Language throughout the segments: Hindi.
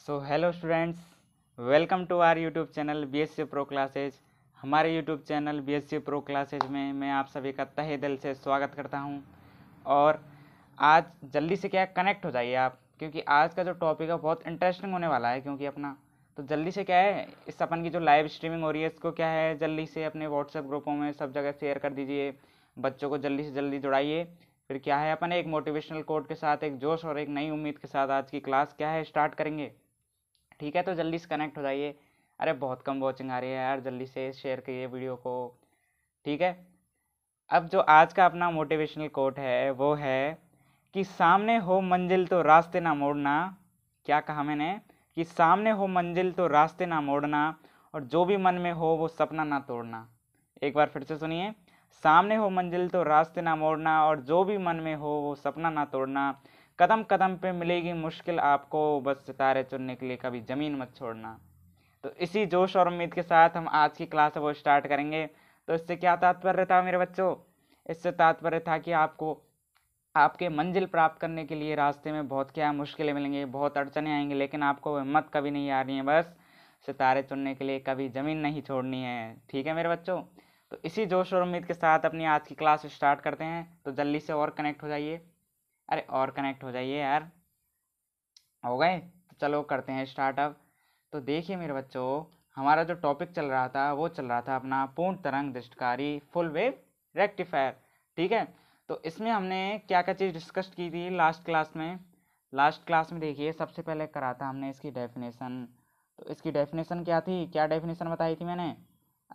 so hello students welcome to our YouTube channel B S C pro classes हमारे YouTube channel B S C pro classes में मैं आप सभी का तहे दिल से स्वागत करता हूँ और आज जल्दी से क्या कनेक्ट हो जाइए आप क्योंकि आज का जो टॉपिक है बहुत इंटरेस्टिंग होने वाला है क्योंकि अपना तो जल्दी से क्या है इस अपन की जो लाइव स्ट्रीमिंग हो रही है इसको क्या है जल्दी से अपने व्हाट्सएप ग्रुपों में सब जगह शेयर कर दीजिए बच्चों को जल्दी से जल्दी जुड़ाइए फिर क्या है अपन एक मोटिवेशनल कोड के साथ एक जोश और एक नई उम्मीद के साथ आज की क्लास क्या है स्टार्ट करेंगे ठीक है तो जल्दी से कनेक्ट हो जाइए अरे बहुत कम वॉचिंग आ रही है यार जल्दी से शेयर करिए वीडियो को ठीक है अब जो आज का अपना मोटिवेशनल कोट है वो है कि सामने हो मंजिल तो रास्ते ना मोड़ना क्या कहा मैंने कि सामने हो मंजिल तो रास्ते ना मोड़ना और जो भी मन में हो वो सपना ना तोड़ना एक बार फिर से सुनिए सामने हो मंजिल तो रास्ते ना मोड़ना और जो भी मन में हो वो सपना ना तोड़ना कदम कदम पे मिलेगी मुश्किल आपको बस सितारे चुनने के लिए कभी ज़मीन मत छोड़ना तो इसी जोश और उम्मीद के साथ हम आज की क्लास वो स्टार्ट करेंगे तो इससे क्या तात्पर्य था मेरे बच्चों इससे तात्पर्य था कि आपको आपके मंजिल प्राप्त करने के लिए रास्ते में बहुत क्या मुश्किलें मिलेंगी बहुत अड़चने आएंगी लेकिन आपको हिम्मत कभी नहीं आ रही है बस सितारे चुनने के लिए कभी ज़मीन नहीं छोड़नी है ठीक है मेरे बच्चों तो इसी जोश और उम्मीद के साथ अपनी आज की क्लास स्टार्ट करते हैं तो जल्दी से और कनेक्ट हो जाइए अरे और कनेक्ट हो जाइए यार हो गए तो चलो करते हैं स्टार्टअप तो देखिए मेरे बच्चों हमारा जो टॉपिक चल रहा था वो चल रहा था अपना पूर्ण तरंग दृष्टकारी फुल वेव रेक्टिफायर ठीक है तो इसमें हमने क्या क्या चीज़ डिस्कस की थी लास्ट क्लास में लास्ट क्लास में देखिए सबसे पहले करा था हमने इसकी डेफिनेशन तो इसकी डेफिनेशन क्या थी क्या डेफिनेशन बताई थी मैंने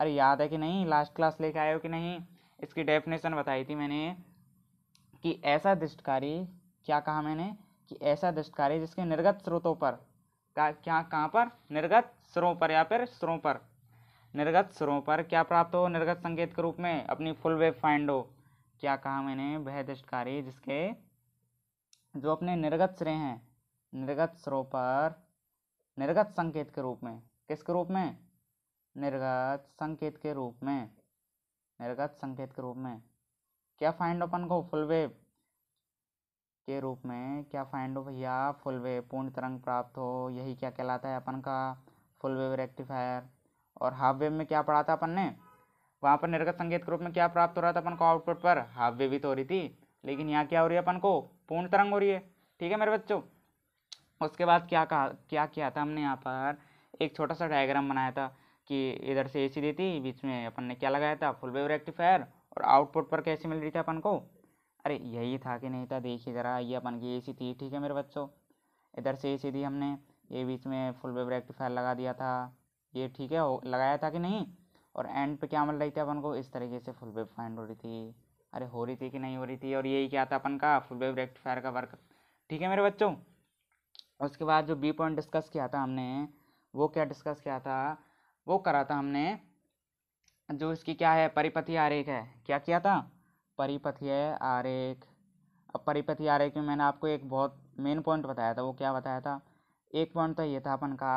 अरे याद है कि नहीं लास्ट क्लास लेके आए हो कि नहीं इसकी डेफिनेशन बताई थी मैंने कि ऐसा दृष्टकारी क्या कहा मैंने कि ऐसा दृष्टकारी जिसके निर्गत स्रोतों पर का क्या कहाँ पर निर्गत स्रों पर या फिर स्रों पर निर्गत स्रों पर क्या प्राप्त हो निर्गत संकेत के रूप में अपनी फुल वेव फाइंड हो क्या कहा मैंने वह दृष्टकारी जिसके जो अपने निर्गत स्रे हैं निर्गत स्रों पर निर्गत संकेत के रूप में किसके रूप में निर्गत संकेत के रूप में निर्गत संकेत के रूप में क्या फाइंड अपन को फुल वेव के रूप में क्या फाइंड हो भैया फुल वेव पूर्ण तरंग प्राप्त हो यही क्या कहलाता है अपन का फुल वेव रेक्टिफायर और हाफ वेव में क्या पढ़ा था अपन ने वहाँ पर निर्गत संकेत के रूप में क्या प्राप्त हो रहा था अपन को आउटपुट पर हाफ वेव ही तो हो रही थी लेकिन यहाँ क्या हो रही है अपन को पूर्ण तरंग हो रही है ठीक है मेरे बच्चों उसके बाद क्या कहा क्या किया था हमने यहाँ पर एक छोटा सा डायग्राम बनाया था कि इधर से ए सी दी थी बीच में अपन ने क्या लगाया था फुल वेव रेक्टिफायर और आउटपुट पर कैसे मिल रही थी अपन को अरे यही था कि नहीं था देखिए ज़रा ये अपन की ए सी थी ठीक है मेरे बच्चों इधर से ए सी थी हमने ये बीच में फुल वेब रेक्टिफायर लगा दिया था ये ठीक है लगाया था कि नहीं और एंड पे क्या मिल रही थी अपन को इस तरीके से फुल वेब फाइंड हो रही थी अरे हो रही थी कि नहीं हो रही थी और यही क्या था अपन का फुल वेब रेक्टिफायर का वर्क ठीक है मेरे बच्चों उसके बाद जो बी पॉइंट डिस्कस किया था हमने वो क्या डिस्कस किया था वो करा था हमने जो इसकी क्या है परिपथी आरेख है क्या किया था परिपथी आरेख अब परिपथी आरेख में मैंने आपको एक बहुत मेन पॉइंट बताया था वो क्या बताया था एक पॉइंट तो ये था अपन का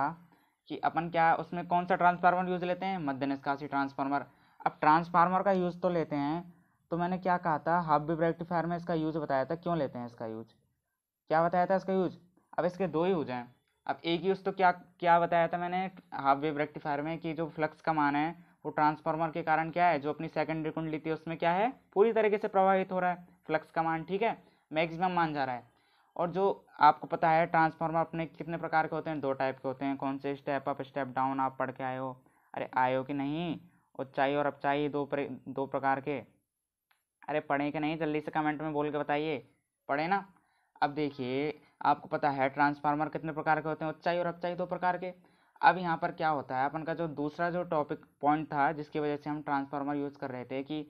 कि अपन क्या उसमें कौन सा ट्रांसफार्मर यूज़ लेते हैं मध्य निष्कासी ट्रांसफार्मर अब ट्रांसफार्मर का यूज़ तो लेते हैं तो मैंने क्या कहा था हाफ वेब ब्रेक्टिफायर में इसका यूज़ बताया था क्यों लेते हैं इसका यूज क्या बताया था इसका यूज अब इसके दो यूज हैं अब एक यूज़ तो क्या क्या बताया था मैंने हाफ वेब रेक्टिफायर में कि जो फ्लक्स का मान है वो ट्रांसफार्मर के कारण क्या है जो अपनी सेकेंडरी कुंडली थी उसमें क्या है पूरी तरीके से प्रभावित हो रहा है फ्लक्स का मान ठीक है मैक्सिमम मान जा रहा है और जो आपको पता है ट्रांसफार्मर अपने कितने प्रकार के होते हैं दो टाइप के होते हैं कौन से स्टेप अप स्टेप डाउन आप पढ़ के आए हो अरे आए हो कि नहीं उच्चाई और अपचाई दो प्र, दो प्रकार के अरे पढ़े कि नहीं जल्दी से कमेंट में बोल के बताइए पढ़े ना अब देखिए आपको पता है ट्रांसफार्मर कितने प्रकार के होते हैं उच्चाई और अपचाई दो प्रकार के अब यहाँ पर क्या होता है अपन का जो दूसरा जो टॉपिक पॉइंट था जिसकी वजह से हम ट्रांसफार्मर यूज़ कर रहे थे कि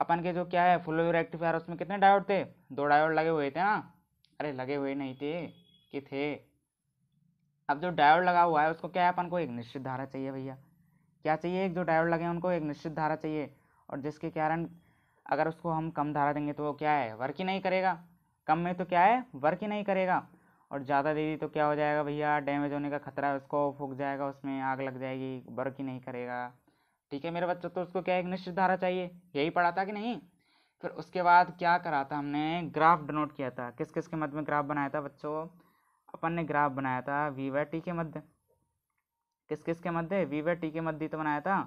अपन के जो क्या है फुल रेक्टिफायर उसमें कितने डायोड थे दो डायोड लगे हुए थे ना अरे लगे हुए नहीं थे कि थे अब जो डायोड लगा हुआ है उसको क्या है अपन को एक निश्चित धारा चाहिए भैया क्या चाहिए एक जो डायोड लगे हैं उनको एक निश्चित धारा चाहिए और जिसके कारण अगर उसको हम कम धारा देंगे तो वो क्या है वर्क ही नहीं करेगा कम में तो क्या है वर्क ही नहीं करेगा और ज़्यादा दे दी तो क्या हो जाएगा भैया डैमेज होने का खतरा है उसको फूक जाएगा उसमें आग लग जाएगी वर्क ही नहीं करेगा ठीक है मेरे बच्चों तो उसको क्या एक निश्चित धारा चाहिए यही पढ़ा था कि नहीं फिर उसके बाद क्या करा था हमने ग्राफ डोनोट किया था किस किस के मध्य में ग्राफ बनाया था बच्चों अपन ने ग्राफ बनाया था वी वे टी के मध्य किस किस के मध्य वी व टी के मध्य तो बनाया था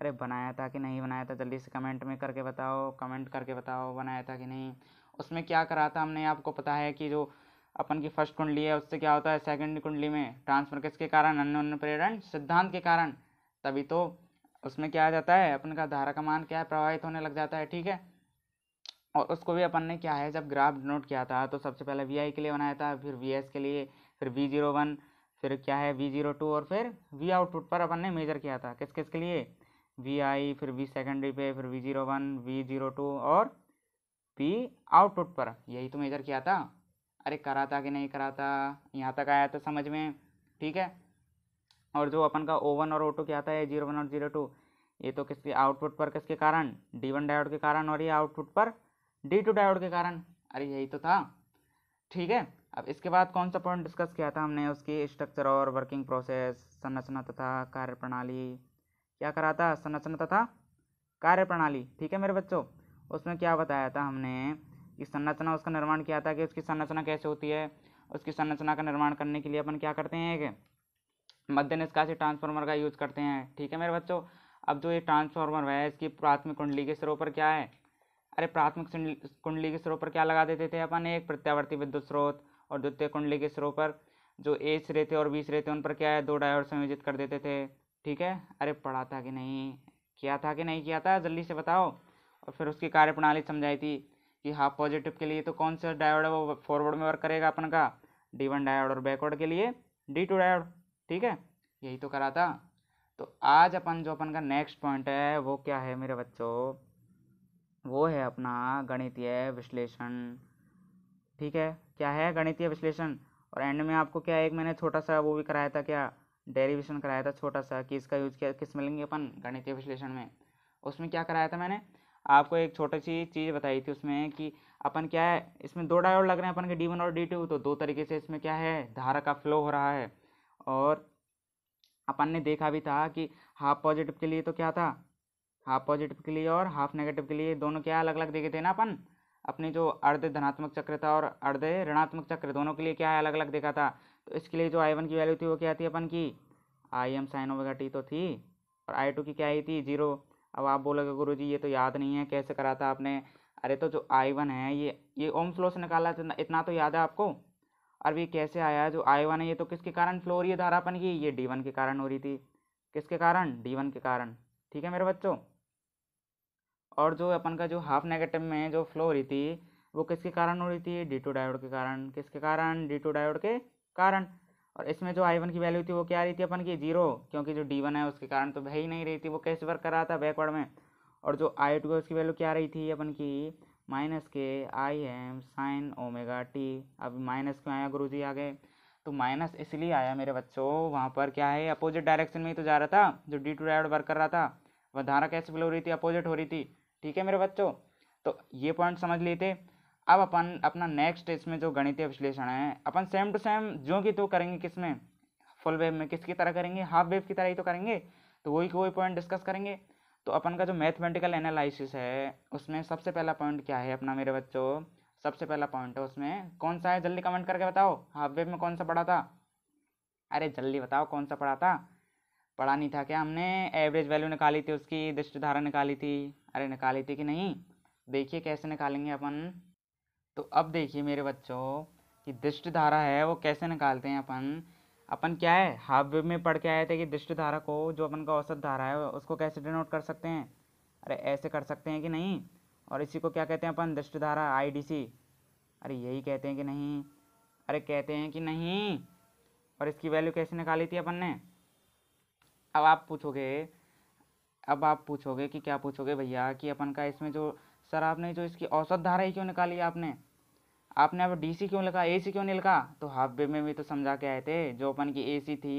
अरे बनाया था कि नहीं बनाया था जल्दी से कमेंट में करके बताओ कमेंट करके बताओ बनाया था कि नहीं उसमें क्या करा था हमने आपको पता है कि जो अपन की फर्स्ट कुंडली है उससे क्या होता है सेकंड कुंडली में ट्रांसफर किसके कारण अन्य अन्य प्रेरण सिद्धांत के कारण तभी तो उसमें क्या आ जाता है अपन का धारा का मान क्या है प्रभावित होने लग जाता है ठीक है और उसको भी अपन ने क्या है जब ग्राफ डिनोट किया था तो सबसे पहले वी आई के लिए बनाया था फिर वी एस के लिए फिर वी जीरो वन फिर क्या है वी जीरो टू और फिर वी आउटपुट पर अपन ने मेजर किया था किस किस के लिए वी आई फिर वी सेकेंडरी पे फिर V zero one V zero two और वी आउटपुट पर यही तो मेजर किया था अरे करा था कि नहीं करा था यहाँ तक आया था तो समझ में ठीक है और जो अपन का ओ वन और ओ टू क्या है जीरो वन और जीरो टू ये तो किसके आउटपुट पर किसके कारण डी वन डायोड के कारण और ये आउटपुट पर डी टू डायोड के कारण अरे यही तो था ठीक है अब इसके बाद कौन सा पॉइंट डिस्कस किया था हमने उसकी स्ट्रक्चर और वर्किंग प्रोसेस संरचना तथा कार्य प्रणाली क्या करा था संरचना तथा कार्य प्रणाली ठीक है मेरे बच्चों उसमें क्या बताया था हमने कि संरचना उसका निर्माण किया था कि उसकी संरचना कैसे होती है उसकी संरचना का निर्माण करने के लिए अपन क्या करते हैं एक मध्य निष्कासी ट्रांसफार्मर का यूज़ करते हैं ठीक है मेरे बच्चों अब जो ये ट्रांसफार्मर है इसकी प्राथमिक कुंडली के सिरों पर क्या है अरे प्राथमिक कुंडली के सिरों पर क्या लगा देते थे अपन एक प्रत्यावर्ती विद्युत स्रोत और द्वितीय कुंडली के सिरों पर जो ए सिरे थे और बी सिरे थे उन पर क्या है दो डायोड संयोजित कर देते थे ठीक है अरे पढ़ा था कि नहीं किया था कि नहीं किया था जल्दी से बताओ और फिर उसकी कार्यप्रणाली समझाई थी कि हाफ पॉजिटिव के लिए तो कौन सा डायोड है वो फॉरवर्ड में वर्क करेगा अपन का डी वन डायोड और बैकवर्ड के लिए डी टू डायोड ठीक है यही तो करा था तो आज अपन जो अपन का नेक्स्ट पॉइंट है वो क्या है मेरे बच्चों वो है अपना गणितीय विश्लेषण ठीक है क्या है गणितीय विश्लेषण और एंड में आपको क्या है एक मैंने छोटा सा वो भी कराया था क्या डेरिवेशन कराया था छोटा सा कि इसका यूज किया किस मिलेंगे अपन गणितीय विश्लेषण में उसमें क्या कराया था मैंने आपको एक छोटी सी चीज़ बताई थी उसमें कि अपन क्या है इसमें दो डायोड लग रहे हैं अपन के डी वन और डी टू तो दो तरीके से इसमें क्या है धारा का फ्लो हो रहा है और अपन ने देखा भी था कि हाफ पॉजिटिव के लिए तो क्या था हाफ पॉजिटिव के लिए और हाफ नेगेटिव के लिए दोनों क्या अलग अलग देखे थे ना अपन अपने जो अर्ध धनात्मक चक्र था और अर्ध ऋणात्मक चक्र दोनों के लिए क्या है अलग अलग देखा था तो इसके लिए जो आई वन की वैल्यू थी वो क्या थी अपन की I M sine omega T तो थी और आई टू की क्या आई थी जीरो अब आप बोलोगे गुरु जी ये तो याद नहीं है कैसे करा था आपने अरे तो जो आई वन है ये ये ओम फ्लो से निकाला था इतना तो याद है आपको और ये कैसे आया जो आई वन है ये तो किसके कारण फ्लो हो रही है धारापन की ये डी वन के कारण हो रही थी किसके कारण डी वन के कारण ठीक है मेरे बच्चों और जो अपन का जो हाफ नेगेटिव में जो फ्लो हो रही थी वो किसके कारण हो रही थी डी टू डायोड के कारण किसके कारण डी टू डायोड के कारण और इसमें जो आई वन की वैल्यू थी वो क्या रही थी अपन की जीरो क्योंकि जो डी वन है उसके कारण तो भाई नहीं रही थी वो कैसे वर्क कर रहा था बैकवर्ड में और जो आई टू है उसकी वैल्यू क्या रही थी अपन की माइनस के I M sine omega T अब माइनस क्यों आया गुरु जी आगे तो माइनस इसलिए आया मेरे बच्चों वहाँ पर क्या है अपोजिट डायरेक्शन में ही तो जा रहा था जो डी टू डायोड वर्क कर रहा था वह धारा कैसे फ्लो हो रही थी अपोजिट हो रही थी ठीक है मेरे बच्चों तो ये पॉइंट समझ लेते अब अपन अपना नेक्स्ट इसमें जो गणितीय विश्लेषण है अपन सेम टू सेम जो कि तो करेंगे किस में फुल वेव में किसकी तरह करेंगे हाफ वेव की तरह ही तो करेंगे तो वही कोई पॉइंट डिस्कस करेंगे तो अपन का जो मैथमेटिकल एनालिसिस है उसमें सबसे पहला पॉइंट क्या है अपना मेरे बच्चों सबसे पहला पॉइंट है उसमें कौन सा है जल्दी कमेंट करके बताओ हाफ वेव में कौन सा पढ़ा था अरे जल्दी बताओ कौन सा पढ़ा था पढ़ा नहीं था क्या हमने एवरेज वैल्यू निकाली थी उसकी दृष्टिधारा निकाली थी अरे निकाली थी कि नहीं देखिए कैसे निकालेंगे अपन तो अब देखिए मेरे बच्चों कि दिष्ट धारा है वो कैसे निकालते हैं अपन अपन क्या है हाफ वेव में पढ़ के आए थे कि दिष्ट धारा को जो अपन का औसत धारा है उसको कैसे डिनोट कर सकते हैं अरे ऐसे कर सकते हैं कि नहीं और इसी को क्या कहते हैं अपन दिष्ट धारा आईडीसी अरे यही कहते हैं कि नहीं अरे कहते हैं कि नहीं और इसकी वैल्यू कैसे निकाली थी अपन ने अब आप पूछोगे अब आप पूछोगे कि क्या पूछोगे भैया कि अपन का इसमें जो सर आपने जो इसकी औसत धारा ही क्यों निकाली आपने आपने अब डी सी क्यों लिखा ए सी क्यों नहीं लिखा तो हाफ वे में भी तो समझा के आए थे जो अपन की ए सी थी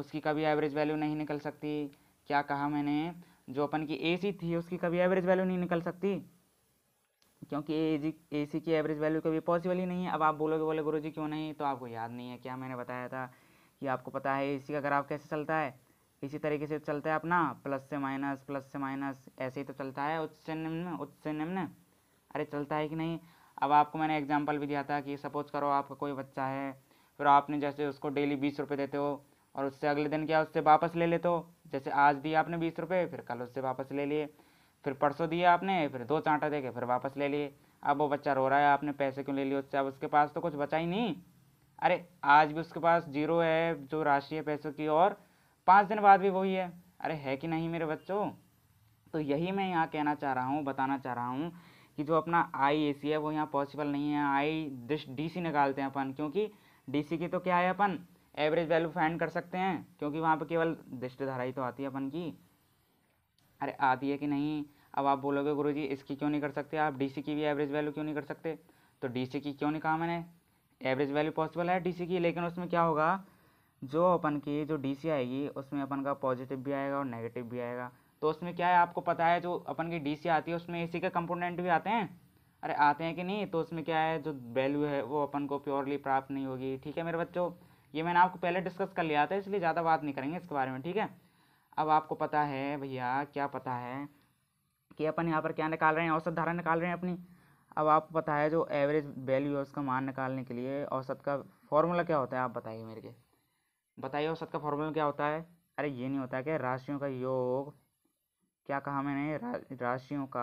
उसकी कभी एवरेज वैल्यू नहीं निकल सकती क्या कहा मैंने जो अपन की ए सी थी उसकी कभी एवरेज वैल्यू नहीं निकल सकती क्योंकि ए सी की एवरेज वैल्यू कभी पॉसिबल ही नहीं है अब आप बोलोगे बोले गुरु जी क्यों नहीं तो आपको याद नहीं है क्या मैंने बताया था कि आपको पता है ए सी का ग्राफ कैसे चलता है इसी तरीके से चलता है अपना प्लस से माइनस प्लस से माइनस ऐसे ही तो चलता है उच्च निम्न उच्च निम्न अरे चलता है कि नहीं अब आपको मैंने एग्जाम्पल भी दिया था कि सपोज करो आपका कोई बच्चा है फिर आपने जैसे उसको डेली बीस रुपये देते हो और उससे अगले दिन क्या उससे वापस ले लेते हो जैसे आज दिए आपने बीस रुपये फिर कल उससे वापस ले लिए फिर परसों दिए आपने फिर दो चांटा दे के फिर वापस ले लिए अब वो बच्चा रो रहा है आपने पैसे क्यों ले लिए उससे अब उसके पास तो कुछ बचा ही नहीं अरे आज भी उसके पास जीरो है जो राशि है पैसों की और पाँच दिन बाद भी वही है अरे है कि नहीं मेरे बच्चों तो यही मैं यहाँ कहना चाह रहा हूँ बताना चाह रहा हूँ कि जो अपना आई ए सी है वो यहाँ पॉसिबल नहीं है आई डी सी निकालते हैं अपन क्योंकि डी सी की तो क्या है अपन एवरेज वैल्यू फाइंड कर सकते हैं क्योंकि वहाँ पे केवल दृष्ट धारा ही तो आती है अपन की अरे आती है कि नहीं अब आप बोलोगे गुरु जी इसकी क्यों नहीं कर सकते आप डी सी की भी एवरेज वैल्यू क्यों नहीं कर सकते तो डी सी की क्यों नहीं कहा मैंने एवरेज वैल्यू पॉसिबल है डी सी की लेकिन उसमें क्या होगा जो अपन की जो डी सी आएगी उसमें अपन का पॉजिटिव भी आएगा और नेगेटिव भी आएगा तो उसमें क्या है आपको पता है जो अपन की डी सी आती है उसमें ए के कंपोनेंट भी आते हैं अरे आते हैं कि नहीं तो उसमें क्या है जो वैल्यू है वो अपन को प्योरली प्राप्त नहीं होगी ठीक है मेरे बच्चों ये मैंने आपको पहले डिस्कस कर लिया था इसलिए ज़्यादा बात नहीं करेंगे इसके बारे में ठीक है अब आपको पता है भैया क्या पता है कि अपन यहाँ पर क्या निकाल रहे हैं औसत धारा निकाल रहे हैं अपनी अब आपको पता है जो एवरेज वैल्यू है उसका मान निकालने के लिए औसत का फॉर्मूला क्या होता है आप बताइए मेरे के बताइए औसत का फॉर्मूला क्या होता है अरे ये नहीं होता है क्या राशियों का योग क्या कहा मैंने राशियों का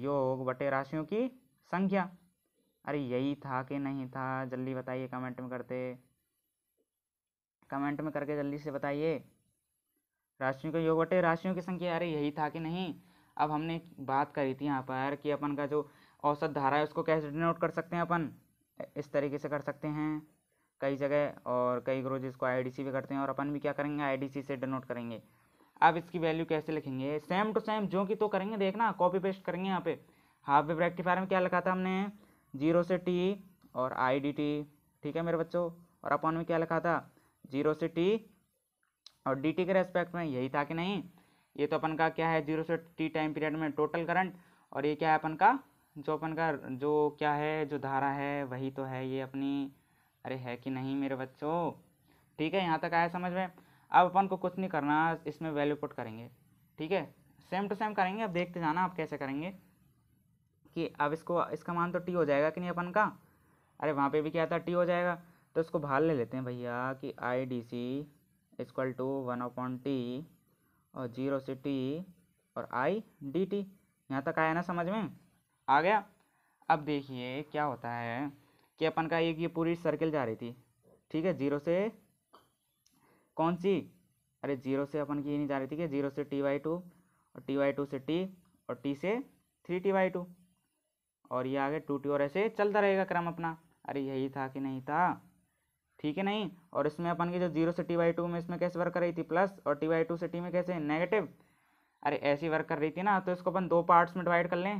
योग बटे राशियों की संख्या अरे यही था कि नहीं था जल्दी बताइए कमेंट में करते कमेंट में करके जल्दी से बताइए राशियों का योग बटे राशियों की संख्या अरे यही था कि नहीं अब हमने बात करी थी यहाँ पर कि अपन का जो औसत धारा है उसको कैसे डिनोट कर सकते हैं अपन इस तरीके से कर सकते हैं कई जगह और कई गुरुजी इसको आईडीसी भी करते हैं और अपन भी क्या करेंगे आईडीसी से डिनोट करेंगे अब इसकी वैल्यू कैसे लिखेंगे सेम टू सेम जो कि तो करेंगे देखना कॉपी पेस्ट करेंगे यहाँ पे हाफ वे रेक्टिफायर में क्या लिखा था हमने जीरो से टी और आई डी टी ठीक है मेरे बच्चों और अपॉन में क्या लिखा था जीरो से टी और डी टी के रेस्पेक्ट में यही था कि नहीं ये तो अपन का क्या है जीरो से टी टाइम पीरियड में टोटल करंट और ये क्या है अपन का जो अपन का जो क्या है जो धारा है वही तो है ये अपनी अरे है कि नहीं मेरे बच्चों ठीक है यहाँ तक आया समझ में अब अपन को कुछ नहीं करना इसमें वैल्यू पुट करेंगे ठीक है सेम टू सेम करेंगे अब देखते जाना आप कैसे करेंगे कि अब इसको इसका मान तो टी हो जाएगा कि नहीं अपन का अरे वहाँ पे भी क्या था टी हो जाएगा तो इसको भाल ले लेते हैं भैया कि I D C equal to one upon T और जीरो से टी और आई डी टी यहाँ तक आया ना समझ में आ गया अब देखिए क्या होता है कि अपन का एक ये पूरी सर्किल जा रही थी ठीक है जीरो से कौन सी अरे जीरो से अपन की ये नहीं जा रही थी कि जीरो से टी वाई टू और टी वाई टू से टी और टी से थ्री टी वाई टू और ये आगे टू टी और ऐसे चलता रहेगा क्रम अपना अरे यही था कि नहीं था ठीक है नहीं और इसमें अपन की जो जीरो से टी वाई टू में इसमें कैसे वर्क कर रही थी प्लस और टी वाई टू से टी में कैसे नेगेटिव अरे ऐसी वर्क कर रही थी ना तो इसको अपन दो पार्ट्स में डिवाइड कर लें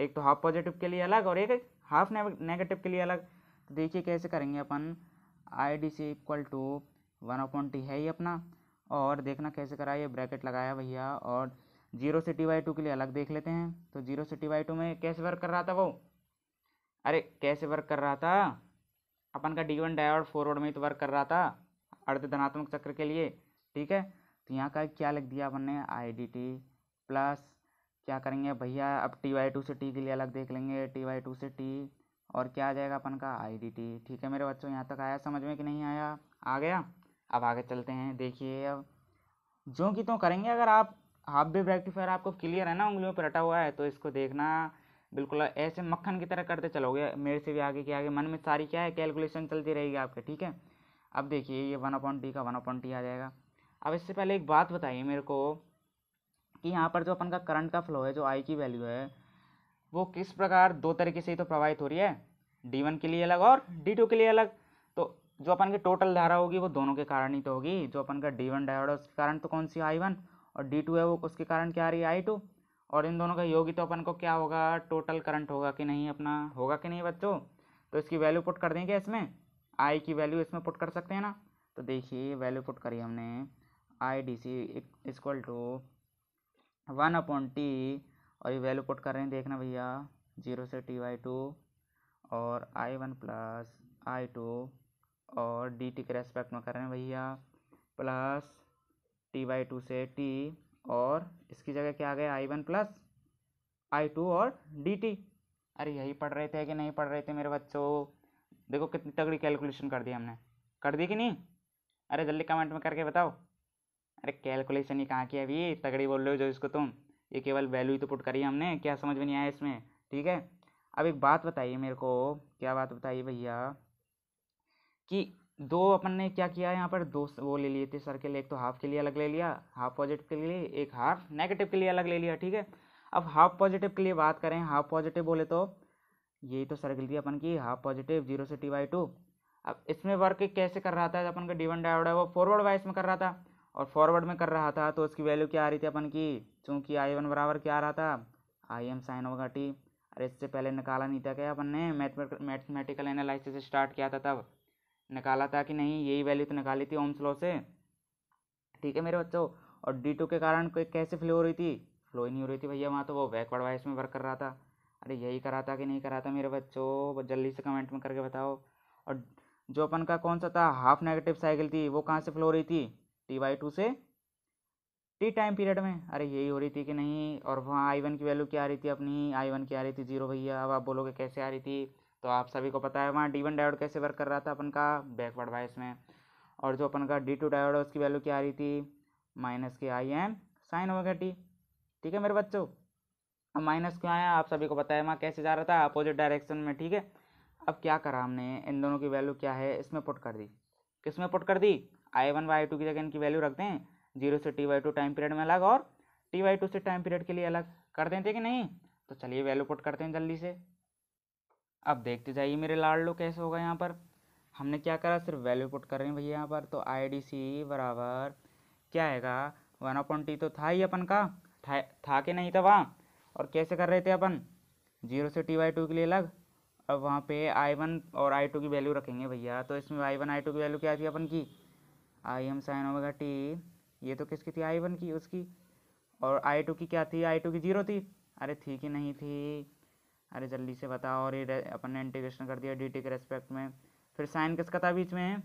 एक तो हाफ पॉजिटिव के लिए अलग और एक हाफ नेगेटिव के लिए अलग तो देखिए कैसे करेंगे अपन I D C equal to one upon T है ही अपना और देखना कैसे करा ये ब्रैकेट लगाया भैया और जीरो से टी वाई टू के लिए अलग देख लेते हैं तो जीरो से टी वाई टू में कैसे वर्क कर रहा था वो अरे कैसे वर्क कर रहा था अपन का डी वन डायोड फॉरवर्ड में तो वर्क कर रहा था अर्ध धनात्मक चक्र के लिए ठीक है तो यहाँ का क्या लिख दिया अपन ने आई डी टी प्लस क्या करेंगे भैया अब टी वाई टू से टी के लिए अलग देख लेंगे टी वाई टू से टी और क्या आ जाएगा अपन का आई डी टी ठीक है मेरे बच्चों यहाँ तक आया समझ में कि नहीं आया आ गया अब आगे चलते हैं देखिए अब जो कि तो करेंगे अगर आप हाफ भी रेक्टिफायर आपको क्लियर है ना उंगलियों पर रटा हुआ है तो इसको देखना बिल्कुल ऐसे मक्खन की तरह करते चलोगे मेरे से भी आगे के आगे मन में सारी क्या है कैलकुलेशन चलती रहेगी आपके ठीक है अब देखिए ये वन अपॉइंट टी का वन अपॉइंट टी आ जाएगा अब इससे पहले एक बात बताइए मेरे को कि यहाँ पर जो अपन का करंट का फ्लो है जो आई की वैल्यू है वो किस प्रकार दो तरीके से ही तो प्रभावित हो रही है डी वन के लिए अलग और डी टू के लिए अलग जो अपन की टोटल धारा होगी वो दोनों के कारण ही तो होगी जो अपन का डी वन डायोड है उसके कारण तो कौन सी आई वन और डी टू है वो उसके कारण क्या आ रही है आई टू और इन दोनों का योगी तो अपन को क्या होगा टोटल करंट होगा कि नहीं अपना होगा कि नहीं बच्चों तो इसकी वैल्यू पुट कर देंगे इसमें आई की वैल्यू इसमें पुट कर सकते हैं ना तो देखिए वैल्यू पुट करी हमने I D C equal to one upon T और ये वैल्यू पुट कर रहे हैं देखना भैया जीरो से टी वाई टू और I one plus I two और डी टी के रेस्पेक्ट में कर रहे हैं भैया प्लस टी बाई टू से टी और इसकी जगह क्या आ गया I one plus I two और डी टी अरे यही पढ़ रहे थे कि नहीं पढ़ रहे थे मेरे बच्चों देखो कितनी तगड़ी कैलकुलेशन कर दी हमने कर दी कि नहीं अरे जल्दी कमेंट में करके बताओ अरे कैलकुलेशन ही कहाँ की अभी तगड़ी बोल रहे हो जो इसको तुम ये केवल वैल्यू ही तो पुट करी हमने क्या समझ में नहीं आया इसमें ठीक है अब एक बात बताइए मेरे को क्या बात बताइए भैया कि दो अपन ने क्या किया यहाँ पर दो वो ले लिए थे सर्किल एक तो हाफ के लिए अलग ले लिया हाफ पॉजिटिव के लिए एक हाफ नेगेटिव के लिए अलग ले लिया ठीक है अब हाफ पॉजिटिव के लिए बात करें हाफ पॉजिटिव बोले तो यही तो सर्किल थी अपन की हाफ पॉजिटिव जीरो से टी बाई टू अब इसमें वर्क कैसे कर रहा था अपन का वन डायोड है वो फॉरवर्ड वाइज में कर रहा था और फॉरवर्ड में कर रहा था तो उसकी वैल्यू क्या आ रही थी अपन की चूँकि आई वन बराबर क्या आ रहा था I M sine omega T अरे इससे पहले निकाला नहीं था क्या अपन ने मैथमेटिकल एनालिसिस स्टार्ट किया था तब निकाला था कि नहीं यही वैल्यू तो निकाली थी ओम्स लॉ से ठीक है मेरे बच्चों और डी टू के कारण कैसे फ्लो हो रही थी फ्लो ही नहीं हो रही थी भैया वहाँ तो वो बैकवर्ड वाइस में वर्क कर रहा था अरे यही करा था कि नहीं करा था मेरे बच्चों जल्दी से कमेंट में करके बताओ और जो अपन का कौन सा था हाफ नेगेटिव साइकिल थी वो कहाँ से फ्लो हो रही थी टी बाई टू से टी टाइम पीरियड में अरे यही हो रही थी कि नहीं और वहाँ आई वन की वैल्यू क्या आ रही थी अपनी आई वन की आ रही थी जीरो भैया अब आप बोलोगे कैसे आ रही थी तो आप सभी को पता है वहाँ डी वन डायोड कैसे वर्क कर रहा था अपन का बैकवर्ड वाइस में और जो अपन का डी टू डायोड है उसकी वैल्यू क्या आ रही थी माइनस की I M sine omega T ठीक है मेरे बच्चों अब माइनस क्यों आया आप सभी को पता है वहाँ कैसे जा रहा था अपोजिट डायरेक्शन में ठीक है अब क्या करा हमने इन दोनों की वैल्यू क्या है इसमें पुट कर दी किस में पुट कर दी आई वन वाई टू की जगह इनकी वैल्यू रखते हैं जीरो से T by two time period में अलग और टी वाई टू से टाइम पीरियड के लिए अलग कर देते कि नहीं तो चलिए वैल्यू पुट करते हैं जल्दी से अब देखते जाइए मेरे लाल लो कैसे होगा यहाँ पर हमने क्या करा सिर्फ वैल्यू पुट कर रहे हैं भैया यहाँ पर तो आई डी सी बराबर क्या आएगा वन ऑफ टी तो था ही अपन का था था कि नहीं था वहाँ और कैसे कर रहे थे अपन जीरो से टी वाई टू के लिए अलग अब वहाँ पे आई वन और आई टू की वैल्यू रखेंगे भैया तो इसमें आई वन आई टू की वैल्यू क्या थी अपन की I M sine omega T ये तो किसकी थी आई वन की उसकी और आई टू की क्या थी आई टू की जीरो थी अरे थी कि नहीं थी अरे जल्दी से बताओ और ये अपन ने इंटीग्रेशन कर दिया डी के रेस्पेक्ट में फिर साइन किसका था बीच में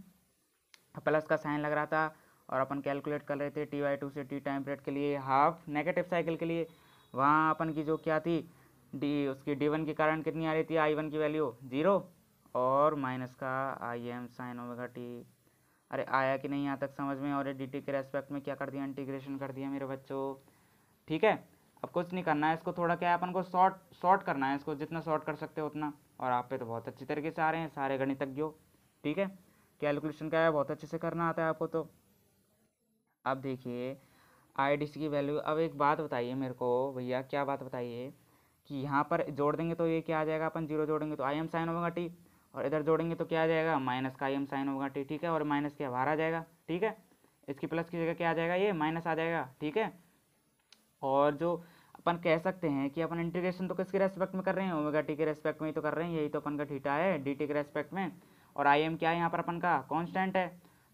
प्लस का साइन लग रहा था और अपन कैलकुलेट कर रहे थे टी वाई टू से टी टाइम पीरियड के लिए हाफ नेगेटिव साइकिल के लिए वहाँ अपन की जो क्या थी डी उसकी डी वन के कारण कितनी आ रही थी आई वन की वैल्यू जीरो और माइनस का I M sine omega T अरे आया कि नहीं यहाँ तक समझ में और डी टी के रेस्पेक्ट में क्या कर दिया इंटीग्रेशन कर दिया मेरे बच्चों ठीक है अब कुछ नहीं करना है इसको थोड़ा क्या है अपन को शॉर्ट शॉर्ट करना है इसको जितना शॉर्ट कर सकते हो उतना और आप पे तो बहुत अच्छी तरीके से आ रहे हैं सारे गणितज्ञों ठीक है कैलकुलेशन क्या है बहुत अच्छे से करना आता है आपको तो अब देखिए आई की वैल्यू अब एक बात बताइए मेरे को भैया क्या बात बताइए कि यहाँ पर जोड़ देंगे तो ये क्या आ जाएगा अपन जीरो जोड़ेंगे तो आई एम साइन होगा टी और इधर जोड़ेंगे तो क्या आ जाएगा माइनस का आई एम साइन होगा टी ठीक है और माइनस के बाहर आ जाएगा ठीक है इसकी प्लस की जगह क्या आ जाएगा ये माइनस आ जाएगा ठीक है और जो अपन कह सकते हैं कि अपन इंटीग्रेशन तो किसके रेस्पेक्ट में कर रहे हैं ओमेगा टी के रेस्पेक्ट में ही तो कर रहे हैं यही तो अपन का ठीठा है डी के रेस्पेक्ट में और आई एम क्या है यहाँ पर अपन का कॉन्स्टेंट है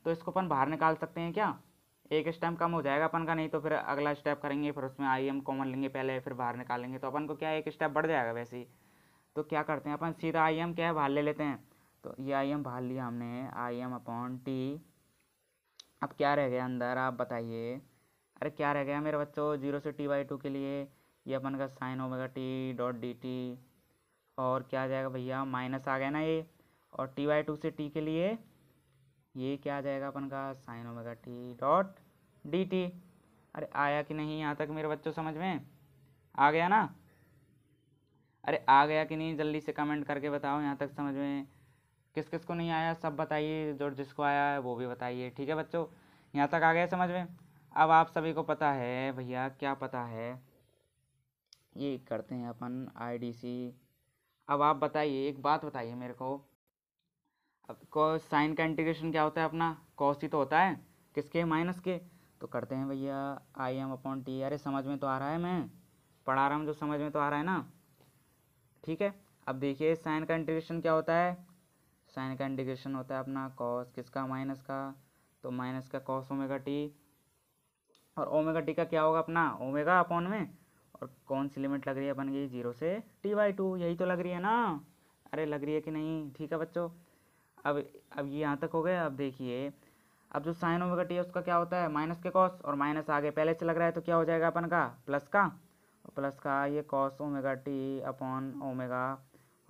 तो इसको अपन बाहर निकाल सकते हैं क्या एक स्टेप कम हो जाएगा अपन का नहीं तो फिर अगला स्टेप करेंगे फिर उसमें आई एम कॉमन लेंगे पहले फिर बाहर निकालेंगे तो अपन को क्या एक स्टेप बढ़ जाएगा वैसे ही तो क्या करते हैं अपन सीधा आई एम क्या है बाहर ले लेते हैं तो ये आई एम बाहर लिया हमने आई एम अपॉन टी अब क्या रह गया अंदर आप बताइए अरे क्या रह गया मेरे बच्चों जीरो से टी बाई टू के लिए ये अपन का sine omega T dot D T और क्या आ जाएगा भैया माइनस आ गया ना ये और टी वाई टू से टी के लिए ये क्या आ जाएगा अपन का sine omega T dot D T अरे आया कि नहीं यहाँ तक मेरे बच्चों समझ में आ गया ना अरे आ गया कि नहीं जल्दी से कमेंट करके बताओ यहाँ तक समझ में किस किस को नहीं आया सब बताइए जो जिसको आया है वो भी बताइए ठीक है बच्चों यहाँ तक आ गया समझ में अब आप सभी को पता है भैया क्या पता है ये करते हैं अपन आईडीसी अब आप बताइए एक बात बताइए मेरे को अब साइन का इंटीग्रेशन क्या होता है अपना कॉस ही तो होता है किसके माइनस के तो करते हैं भैया आई एम अपॉन टी अरे समझ में तो आ रहा है मैं पढ़ा रहा हूँ जो समझ में तो आ रहा है ना ठीक है अब देखिए साइन का इंटीग्रेशन क्या होता है साइन का इंटीग्रेशन होता है अपना कॉस किसका माइनस का तो माइनस का कॉस ओमेगा टी और ओमेगा टी का क्या होगा अपना ओमेगा अपॉन में और कौन सी लिमिट लग रही है अपन की जीरो से टी बाई टू यही तो लग रही है ना अरे लग रही है कि नहीं ठीक है बच्चों अब अब ये यहाँ तक हो गया अब देखिए अब जो साइन ओमेगा टी है उसका क्या होता है माइनस के कॉस और माइनस आगे पहले से लग रहा है तो क्या हो जाएगा अपन का प्लस का प्लस का ये cos omega T upon omega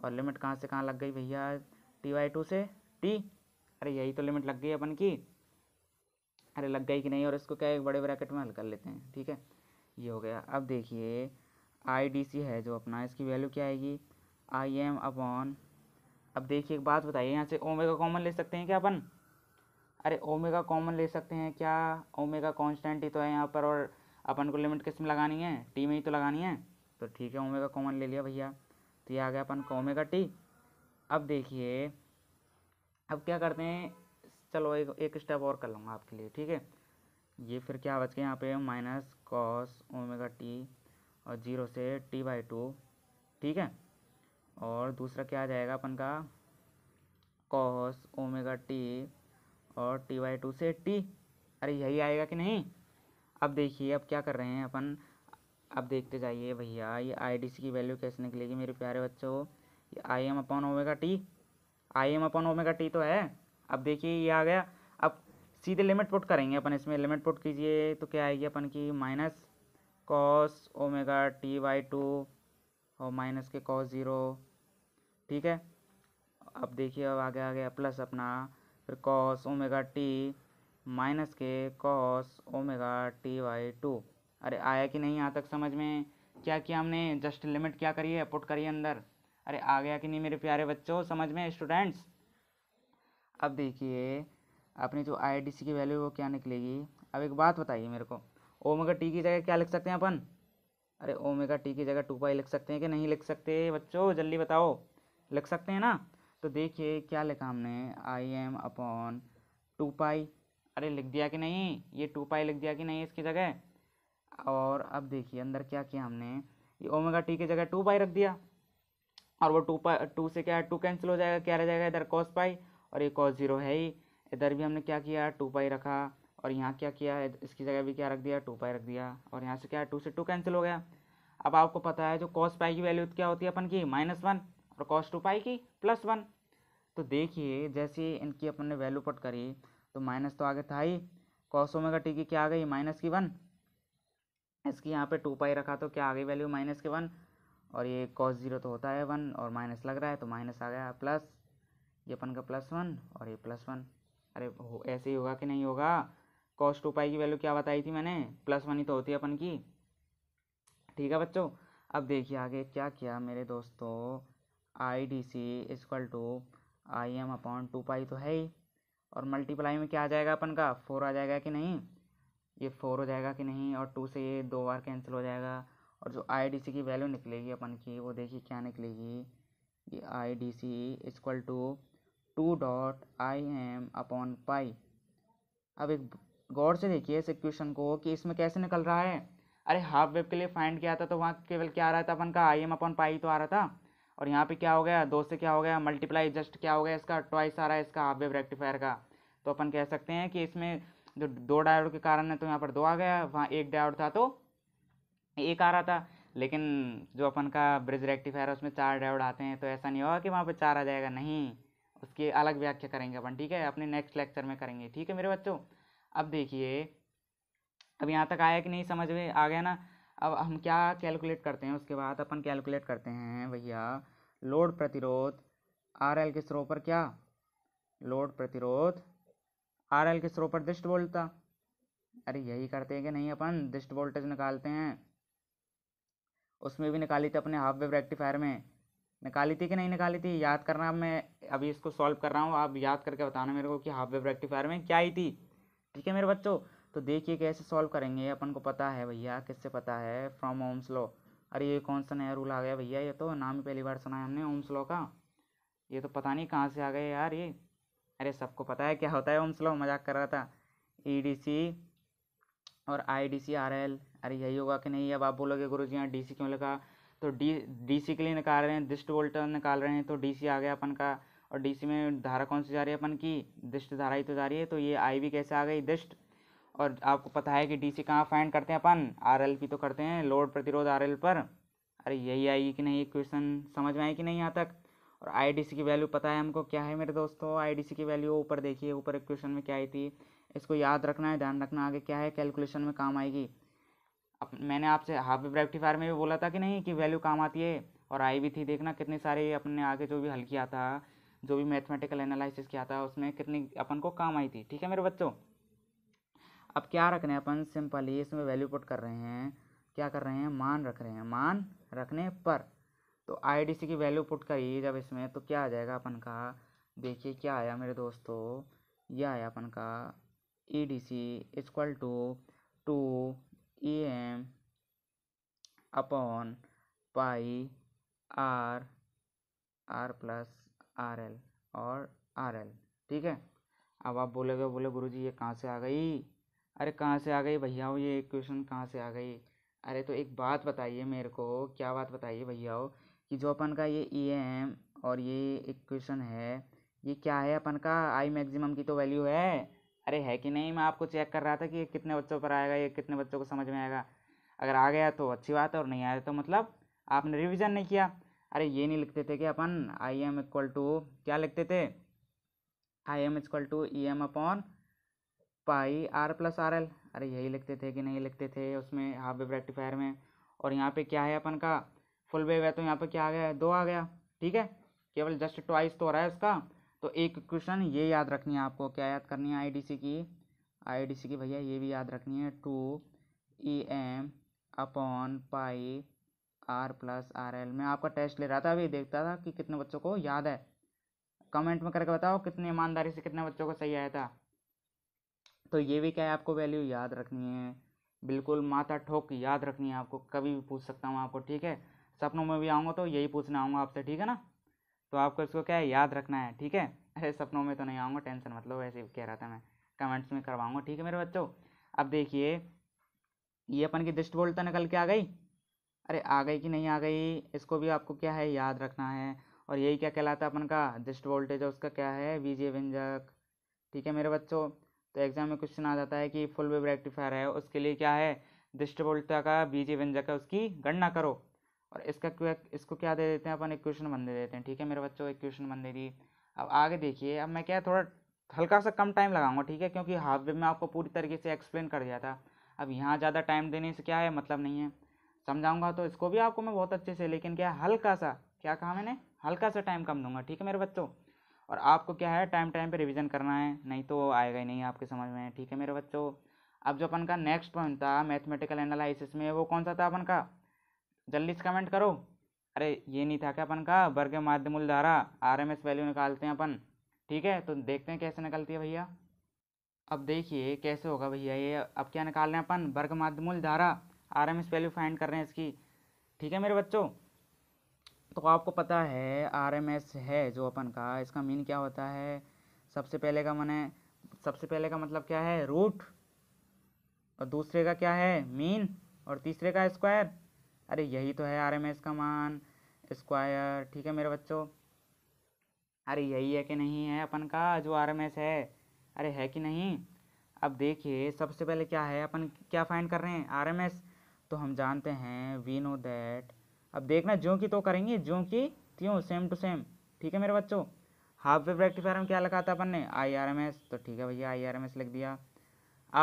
और लिमिट कहाँ से कहाँ लग गई भैया टी वाई टू से टी अरे यही तो लिमिट लग गई अपन की अरे लग गई कि नहीं और इसको क्या एक बड़े ब्रैकेट में हल कर लेते हैं ठीक है ये हो गया अब देखिए आई डी सी है जो अपना इसकी वैल्यू क्या आएगी आई एम अपॉन अब देखिए एक बात बताइए यहाँ से ओमेगा कॉमन ले सकते हैं क्या अपन अरे ओमेगा कॉमन ले सकते हैं क्या ओमेगा कॉन्स्टेंट ही तो है यहाँ पर और अपन को लिमिट किस में लगानी है टी में ही तो लगानी है तो ठीक है ओमेगा कॉमन ले लिया भैया तो ये आ गया अपन को ओमेगा टी अब देखिए अब क्या करते हैं चलो एक एक स्टेप और कर लूँगा आपके लिए ठीक है ये फिर क्या बच गया यहाँ पे माइनस कॉस ओमेगा टी और जीरो से टी बाई टू ठीक है और दूसरा क्या आ जाएगा अपन का कॉस ओमेगा टी और टी बाई टू से टी अरे यही आएगा कि नहीं अब देखिए अब क्या कर रहे हैं अपन अब देखते जाइए भैया ये आई की वैल्यू कैसे निकलेगी मेरे प्यारे बच्चों ये I M upon omega T I M upon omega T तो है अब देखिए ये आ गया सीधे लिमिट पुट करेंगे अपन इसमें लिमिट पुट कीजिए तो क्या आएगी अपन की minus cos omega T by two और माइनस के कॉस ज़ीरो ठीक है अब देखिए अब आगे आ गया प्लस अपना फिर कॉस ओमेगा टी माइनस के cos omega T by two अरे आया कि नहीं आ तक समझ में क्या किया हमने जस्ट लिमिट क्या करी है पुट करिए अंदर अरे आ गया कि नहीं मेरे प्यारे बच्चों समझ में स्टूडेंट्स अब देखिए अपनी जो आई की वैल्यू वो क्या निकलेगी अब एक बात बताइए मेरे को ओमेगा टी की जगह क्या लिख सकते हैं अपन अरे ओमेगा टी की जगह टू पाई लिख सकते हैं कि नहीं लिख सकते बच्चों जल्दी बताओ लिख सकते हैं ना तो देखिए क्या लिखा हमने I M upon two pi अरे लिख दिया कि नहीं ये टू पाई लिख दिया कि नहीं इसकी जगह और अब देखिए अंदर क्या किया हमने ये ओमेगा टी की जगह टू पाई रख दिया और वो टू पाई टू से क्या टू कैंसिल हो जाएगा क्या रह जाएगा इधर कॉस पाई और ये कॉस जीरो है ही इधर भी हमने क्या किया टू पाई रखा और यहाँ क्या किया है इसकी जगह भी क्या रख दिया टू पाई रख दिया और यहाँ से क्या टू से टू कैंसिल हो गया अब आपको पता है जो कॉस पाई की वैल्यू क्या होती है अपन की माइनस वन और कॉस टू पाई की प्लस वन तो देखिए जैसे इनकी अपन ने वैल्यू पुट करी तो माइनस तो आगे था ही कॉस ओमेगा टी की क्या आ गई माइनस की वन इसकी यहाँ पे टू पाई रखा तो क्या आ गई वैल्यू माइनस की वन और ये कॉस जीरो तो होता है वन और माइनस लग रहा है तो माइनस आ गया प्लस ये अपन का प्लस वन और ये प्लस वन अरे ऐसे ही होगा कि नहीं होगा कॉस्ट टू पाई की वैल्यू क्या बताई थी मैंने प्लस वन ही तो होती है अपन की ठीक है बच्चों अब देखिए आगे क्या किया मेरे दोस्तों I D C equal to I M upon two pi तो है ही और मल्टीप्लाई में क्या आ जाएगा अपन का फोर आ जाएगा कि नहीं ये फोर हो जाएगा कि नहीं और टू से ये दो बार कैंसिल हो जाएगा और जो आई डी सी की वैल्यू निकलेगी अपन की वो देखिए क्या निकलेगी ये I D C equal to two dot I M upon pi अब एक गौर से देखिए इस इक्वेशन को कि इसमें कैसे निकल रहा है अरे हाफ वेव के लिए फाइंड किया था तो वहाँ केवल क्या आ रहा था अपन का आई एम अपॉन पाई तो आ रहा था और यहाँ पे क्या हो गया दो से क्या हो गया मल्टीप्लाई जस्ट क्या हो गया इसका ट्वाइस आ रहा है इसका हाफ वेव रेक्टिफायर का तो अपन कह सकते हैं कि इसमें जो दो डायोड के कारण है तो यहाँ पर दो आ गया वहाँ एक डायोड था तो एक आ रहा था लेकिन जो अपन का ब्रिज रेक्टिफायर है उसमें चार डायोड आते हैं तो ऐसा नहीं होगा कि वहाँ पर चार आ जाएगा नहीं उसकी अलग व्याख्या करेंगे अपन ठीक है अपने नेक्स्ट लेक्चर में करेंगे ठीक है मेरे बच्चों अब देखिए अब यहाँ तक आया कि नहीं समझ में आ गया ना अब हम क्या कैलकुलेट करते हैं उसके बाद अपन कैलकुलेट करते हैं भैया लोड प्रतिरोध आर एल के स्रो पर क्या लोड प्रतिरोध आर एल के स्रो पर दृष्ट वोल्टता अरे यही करते हैं कि नहीं अपन दृष्ट वोल्टेज निकालते हैं उसमें भी निकाली थी अपने हाफ वेव रेक्टिफायर में निकाली थी कि नहीं निकाली थी याद करना मैं अभी इसको सॉल्व कर रहा हूँ आप याद करके बताना मेरे को कि हाफ वेव रेक्टिफायर में क्या आई थी ठीक है मेरे बच्चों तो देखिए कैसे सॉल्व करेंगे अपन को पता है भैया किससे पता है फ्रॉम ओम्स लॉ अरे ये कौन सा नया रूल आ गया भैया ये तो नाम ही पहली बार सुना है हमने ओम्स लॉ का ये तो पता नहीं कहाँ से आ गए यार ये अरे सबको पता है क्या होता है ओम्स लॉ मजाक कर रहा था ई डी सी और I D C R L अरे यही होगा कि नहीं अब आप बोलोगे गुरु जी यहाँ डी सी क्यों लगा तो डी डी सी के लिए निकाल रहे हैं दृष्ट वोल्ट निकाल रहे हैं तो डी सी आ गया अपन का और डी सी में धारा कौन सी जा रही है अपन की दिष्ट धारा ही तो जा रही है तो ये आई वी कैसे आ गई दृष्ट और आपको पता है कि डी सी कहाँ फाइंड करते हैं अपन आर एल पी तो करते हैं लोड प्रतिरोध आर एल पर अरे यही आएगी कि नहीं क्वेश्चन समझ में आए कि नहीं यहाँ तक और आई डी सी की वैल्यू पता है हमको क्या है मेरे दोस्तों आई डी सी की वैल्यू ऊपर देखिए ऊपर एक क्वेश्चन में क्या आई थी इसको याद रखना है ध्यान रखना आगे क्या है कैलकुलेशन में काम आएगी अब मैंने आपसे हाफ वेव रेक्टिफायर में भी बोला था कि नहीं कि वैल्यू काम आती है और आई भी थी देखना कितने सारे अपने आगे जो भी हल किया था जो भी मैथमेटिकल एनालिसिस किया था उसमें कितनी अपन को काम आई थी ठीक है मेरे बच्चों अब क्या रख रहे हैं अपन सिंपली इसमें वैल्यू पुट कर रहे हैं क्या कर रहे हैं मान रख रहे हैं मान रखने पर तो आई की वैल्यू पुट करिए जब इसमें तो क्या आ जाएगा अपन का देखिए क्या आया मेरे दोस्तों यह आया अपन का E D C equal to two E M upon pi R R plus R L और आर एल ठीक है अब आप बोलोगे बोले गुरु जी ये कहाँ से आ गई अरे कहाँ से आ गई भैया ये इक्वेशन कहाँ से आ गई अरे तो एक बात बताइए मेरे को क्या बात बताइए भैया कि जो अपन का ये ई e एम और ये इक्वेशन है ये क्या है अपन का आई मैक्सिमम की तो वैल्यू है अरे है कि नहीं मैं आपको चेक कर रहा था कि ये कितने बच्चों पर आएगा ये कितने बच्चों को समझ में आएगा अगर आ गया तो अच्छी बात है और नहीं आया तो मतलब आपने रिविज़न नहीं किया अरे ये नहीं लिखते थे कि अपन आई एम इक्वल टू क्या लिखते थे I M equal to E M upon pi R plus R L अरे यही लिखते थे कि नहीं लिखते थे उसमें हाफ वेव रेक्टिफायर में और यहाँ पे क्या है अपन का फुल वेव है तो यहाँ पे क्या आ गया है दो आ गया ठीक है केवल जस्ट ट्वाइस तो हो रहा है उसका तो एक क्वेश्चन ये याद रखनी है आपको क्या याद करनी है आईडीसी की आईडीसी की भैया ये भी याद रखनी है two E M upon pi R plus R L मैं आपका टेस्ट ले रहा था अभी देखता था कि कितने बच्चों को याद है कमेंट में करके बताओ कितनी ईमानदारी से कितने बच्चों को सही आया था तो ये भी क्या है आपको वैल्यू याद रखनी है बिल्कुल माथा ठोक याद रखनी है आपको कभी भी पूछ सकता हूँ आपको ठीक है सपनों में भी आऊँगा तो यही पूछना आऊँगा आपसे ठीक है ना तो आपको इसको क्या है याद रखना है ठीक है अरे सपनों में तो नहीं आऊँगा टेंशन मतलब वैसे कह रहा था मैं कमेंट्स में करवाऊँगा ठीक है मेरे बच्चों अब देखिए ये अपन की दृष्ट बोल्ट तो निकल के आ गई अरे आ गई कि नहीं आ गई इसको भी आपको क्या है याद रखना है और यही क्या कहलाता है अपन का दृष्ट वोल्टेज है उसका क्या है बीजे व्यंजक ठीक है मेरे बच्चों तो एग्जाम में क्वेश्चन आ जाता है कि फुल वेव रेक्टिफायर है उसके लिए क्या है दृष्ट वोल्टता का बीजे व्यंजक है उसकी गणना करो और इसका इसको क्या दे देते हैं अपन इक्वेशन वन दे देते हैं ठीक है मेरे बच्चों इक्वेशन वन दे दी अब आगे देखिए अब मैं क्या थोड़ा हल्का सा कम टाइम लगाऊंगा ठीक है क्योंकि हाफ वे में आपको पूरी तरीके से एक्सप्लेन कर दिया था अब यहाँ ज़्यादा टाइम देने से क्या है मतलब नहीं है समझाऊंगा तो इसको भी आपको मैं बहुत अच्छे से लेकिन क्या हल्का सा क्या कहा मैंने हल्का सा टाइम कम दूंगा ठीक है मेरे बच्चों और आपको क्या है टाइम टाइम पे रिवीजन करना है नहीं तो आएगा ही नहीं आपके समझ में ठीक है मेरे बच्चों अब जो अपन का नेक्स्ट पॉइंट था मैथमेटिकल एनालिसिस में वो कौन सा था अपन का जल्दी से कमेंट करो अरे ये नहीं था क्या अपन का वर्ग माध्यमूल धारा आर एम एस वैल्यू निकालते हैं अपन ठीक है तो देखते हैं कैसे निकलती है भैया अब देखिए कैसे होगा भैया ये अब क्या निकाल रहे हैं अपन वर्ग माध्यमूल धारा R M S value find कर रहे हैं इसकी ठीक है मेरे बच्चों तो आपको पता है आर एम एस है जो अपन का इसका मीन क्या होता है सबसे पहले का मैंने सबसे पहले का मतलब क्या है रूट और दूसरे का क्या है मीन और तीसरे का स्क्वायर अरे यही तो है आर एम एस का मान स्क्वायर ठीक है मेरे बच्चों अरे यही है कि नहीं है अपन का जो आर एम एस है अरे है कि नहीं अब देखिए सबसे पहले क्या है अपन क्या फाइंड कर रहे हैं आर एम एस तो हम जानते हैं वी नो दैट अब देखना जो की तो करेंगे ज्यों की क्यों सेम टू सेम ठीक है मेरे बच्चों हाफ वे रेक्टिफायर में क्या लगा था अपन ने आई आर एम एस तो ठीक है भैया आई आर एम एस लिख दिया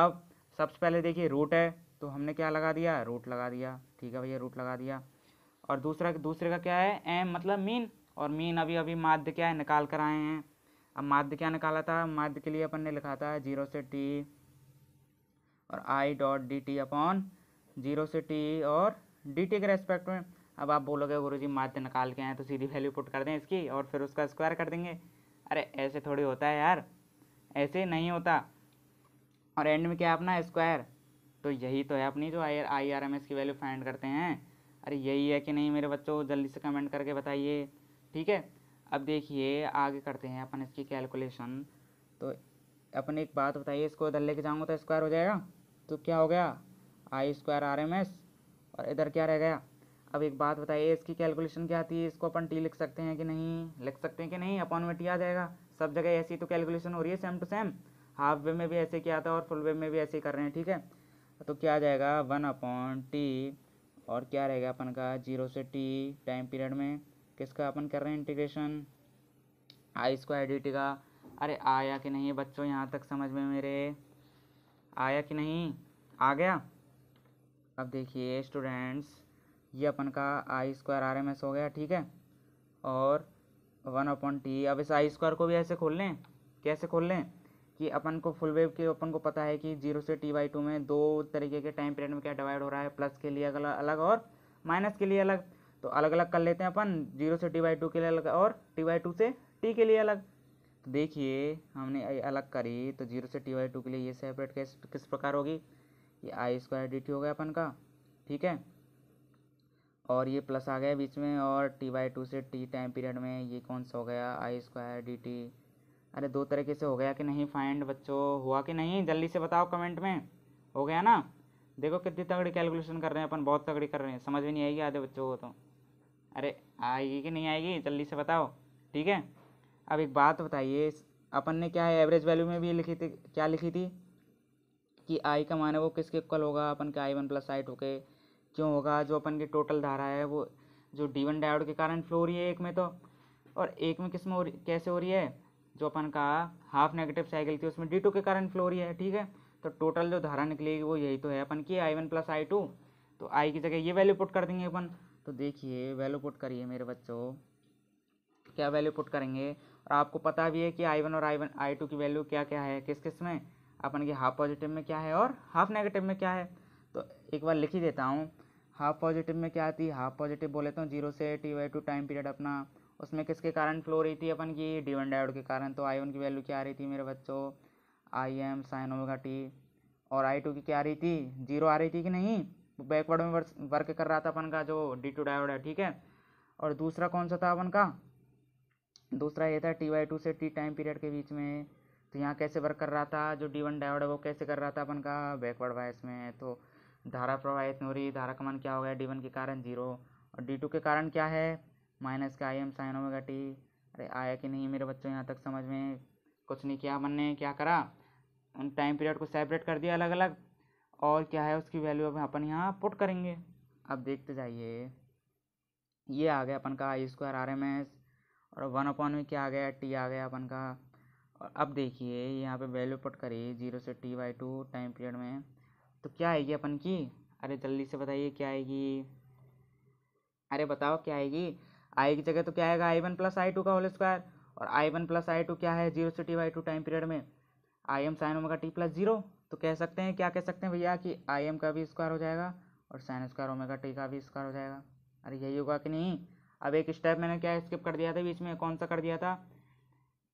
अब सबसे पहले देखिए रूट है तो हमने क्या लगा दिया रूट लगा दिया ठीक है भैया रूट लगा दिया और दूसरा दूसरे का क्या है एम मतलब मीन और मीन अभी अभी माध्य क्या है निकाल कर आए हैं अब माध्य क्या निकाला था माध्य के लिए अपन ने लिखा था जीरो से टी और I dot D T upon zero से टी और डी टी के रेस्पेक्ट में अब आप बोलोगे गुरु जी माध्य निकाल के आए तो सीधी वैल्यू पुट कर दें इसकी और फिर उसका स्क्वायर कर देंगे अरे ऐसे थोड़ी होता है यार ऐसे नहीं होता और एंड में क्या अपना स्क्वायर तो यही तो है अपनी जो I I R M S की वैल्यू फाइंड करते हैं अरे यही है कि नहीं मेरे बच्चों जल्दी से कमेंट करके बताइए ठीक है अब देखिए आगे करते हैं अपन इसकी कैलकुलेशन तो अपन एक बात बताइए इसको इधर लेके जाऊँगा तो स्क्वायर हो जाएगा तो क्या हो गया I square R M S और इधर क्या रह गया अब एक बात बताइए इसकी कैलकुलेशन क्या आती है इसको अपन टी लिख सकते हैं कि नहीं लिख सकते हैं कि नहीं अपन में टी आ जाएगा सब जगह ऐसी तो कैलकुलेशन हो रही है same to same half wave में भी ऐसे किया था और फुल वे में भी ऐसे ही कर रहे हैं ठीक है तो क्या आ जाएगा वन अपॉन टी और क्या रहेगा अपन का जीरो से टी टाइम पीरियड में किसका अपन कर रहे हैं integration I square D T का अरे आया कि नहीं बच्चों यहाँ तक समझ में मेरे आया कि नहीं आ गया अब देखिए स्टूडेंट्स ये अपन का I square R M S हो गया ठीक है और वन अपॉन टी अब इस आई स्क्वायर को भी ऐसे खोल लें कैसे खोल लें कि अपन को फुल वेव के अपन को पता है कि जीरो से टी बाई टू में दो तरीके के टाइम पीरियड में क्या डिवाइड हो रहा है प्लस के लिए अलग अलग और माइनस के लिए अलग तो अलग अलग कर लेते हैं अपन जीरो से टी बाई टू के लिए अलग और टी बाई टू से टी के लिए अलग तो देखिए हमने अलग करी तो जीरो से टी बाई टू के लिए ये सेपरेट किस किस प्रकार होगी ये आई स्क्वायर डी टी हो गया अपन का ठीक है और ये प्लस आ गया बीच में और टी बाई टू से टी टाइम पीरियड में ये कौन सा हो गया आई स्क्वायर डी टी अरे दो तरीके से हो गया कि नहीं फाइंड बच्चों हुआ कि नहीं जल्दी से बताओ कमेंट में हो गया ना देखो कितनी तगड़ी कैलकुलेशन कर रहे हैं अपन बहुत तगड़ी कर रहे हैं समझ में नहीं आएगी आधे बच्चों को तो अरे आएगी कि नहीं आएगी जल्दी से बताओ ठीक है अब एक बात बताइए अपन ने क्या है एवरेज वैल्यू में भी लिखी थी क्या लिखी थी कि आई का मान है वो किसके इक्वल होगा अपन के I one plus I two के क्यों होगा जो अपन की टोटल धारा है वो जो डी वन डायोड के कारण फ्लो हो रही है एक में तो और एक में किस में हो रही कैसे हो रही है जो अपन का हाफ नेगेटिव साइकिल थी उसमें डी टू के कारण फ्लो रही है ठीक है तो टोटल जो धारा निकलेगी वो यही तो है अपन की I one plus I two तो आई की जगह ये वैल्यू पुट कर देंगे अपन तो देखिए वैल्यू पुट करिए मेरे बच्चों क्या वैल्यू पुट करेंगे और आपको पता भी है कि आई वन और आई वन आई टू की वैल्यू क्या क्या है किस किस में अपन की हाफ पॉजिटिव में क्या है और हाफ नेगेटिव में क्या है तो एक बार लिख ही देता हूँ हाफ पॉजिटिव में क्या आती है हाफ पॉजिटिव बोले तो जीरो से T by two time period अपना उसमें किसके कारण फ्लो रही थी अपन की डी वन डायोड के कारण तो आई वन की वैल्यू क्या आ रही थी मेरे बच्चों I M sine omega T और आई टू की क्या आ रही थी जीरो आ रही थी कि नहीं बैकवर्ड में वर्क कर रहा था अपन का जो डी टू डायोड है ठीक है और दूसरा कौन सा था अपन का दूसरा ये था टी वाई टू से टी टाइम पीरियड के बीच में तो यहाँ कैसे वर्क कर रहा था जो डी वन डायोड है वो कैसे कर रहा था अपन का बैकवर्ड वाइस में तो धारा प्रवाहित हो रही धारा का मान क्या हो गया डी वन के कारण जीरो और डी टू के कारण क्या है माइनस का I M sine omega T अरे आया कि नहीं मेरे बच्चों यहाँ तक समझ में कुछ नहीं किया मन ने क्या करा उन टाइम पीरियड को सेपरेट कर दिया अलग अलग और क्या है उसकी वैल्यू अब अपन यहाँ पुट करेंगे अब देखते जाइए ये आ गया अपन का I square R M S और वन अपॉन में क्या आ गया टी आ गया अपन का और अब देखिए यहाँ पे वैल्यू पुट करिए जीरो से T by two time period में तो क्या आएगी अपन की अरे जल्दी से बताइए क्या आएगी अरे बताओ क्या आएगी आई की जगह तो क्या आएगा I one plus I two का होल स्क्वायर और I one plus I two क्या है जीरो से T by two time period में I M sine omega T plus zero तो कह सकते हैं क्या कह सकते हैं भैया कि आई एम का भी स्क्वायर हो जाएगा और साइन स्क्वायर ओमेगा टी का भी स्क्वायर हो जाएगा अरे यही होगा कि नहीं अब एक स्टेप मैंने क्या स्किप कर दिया था बीच में कौन सा कर दिया था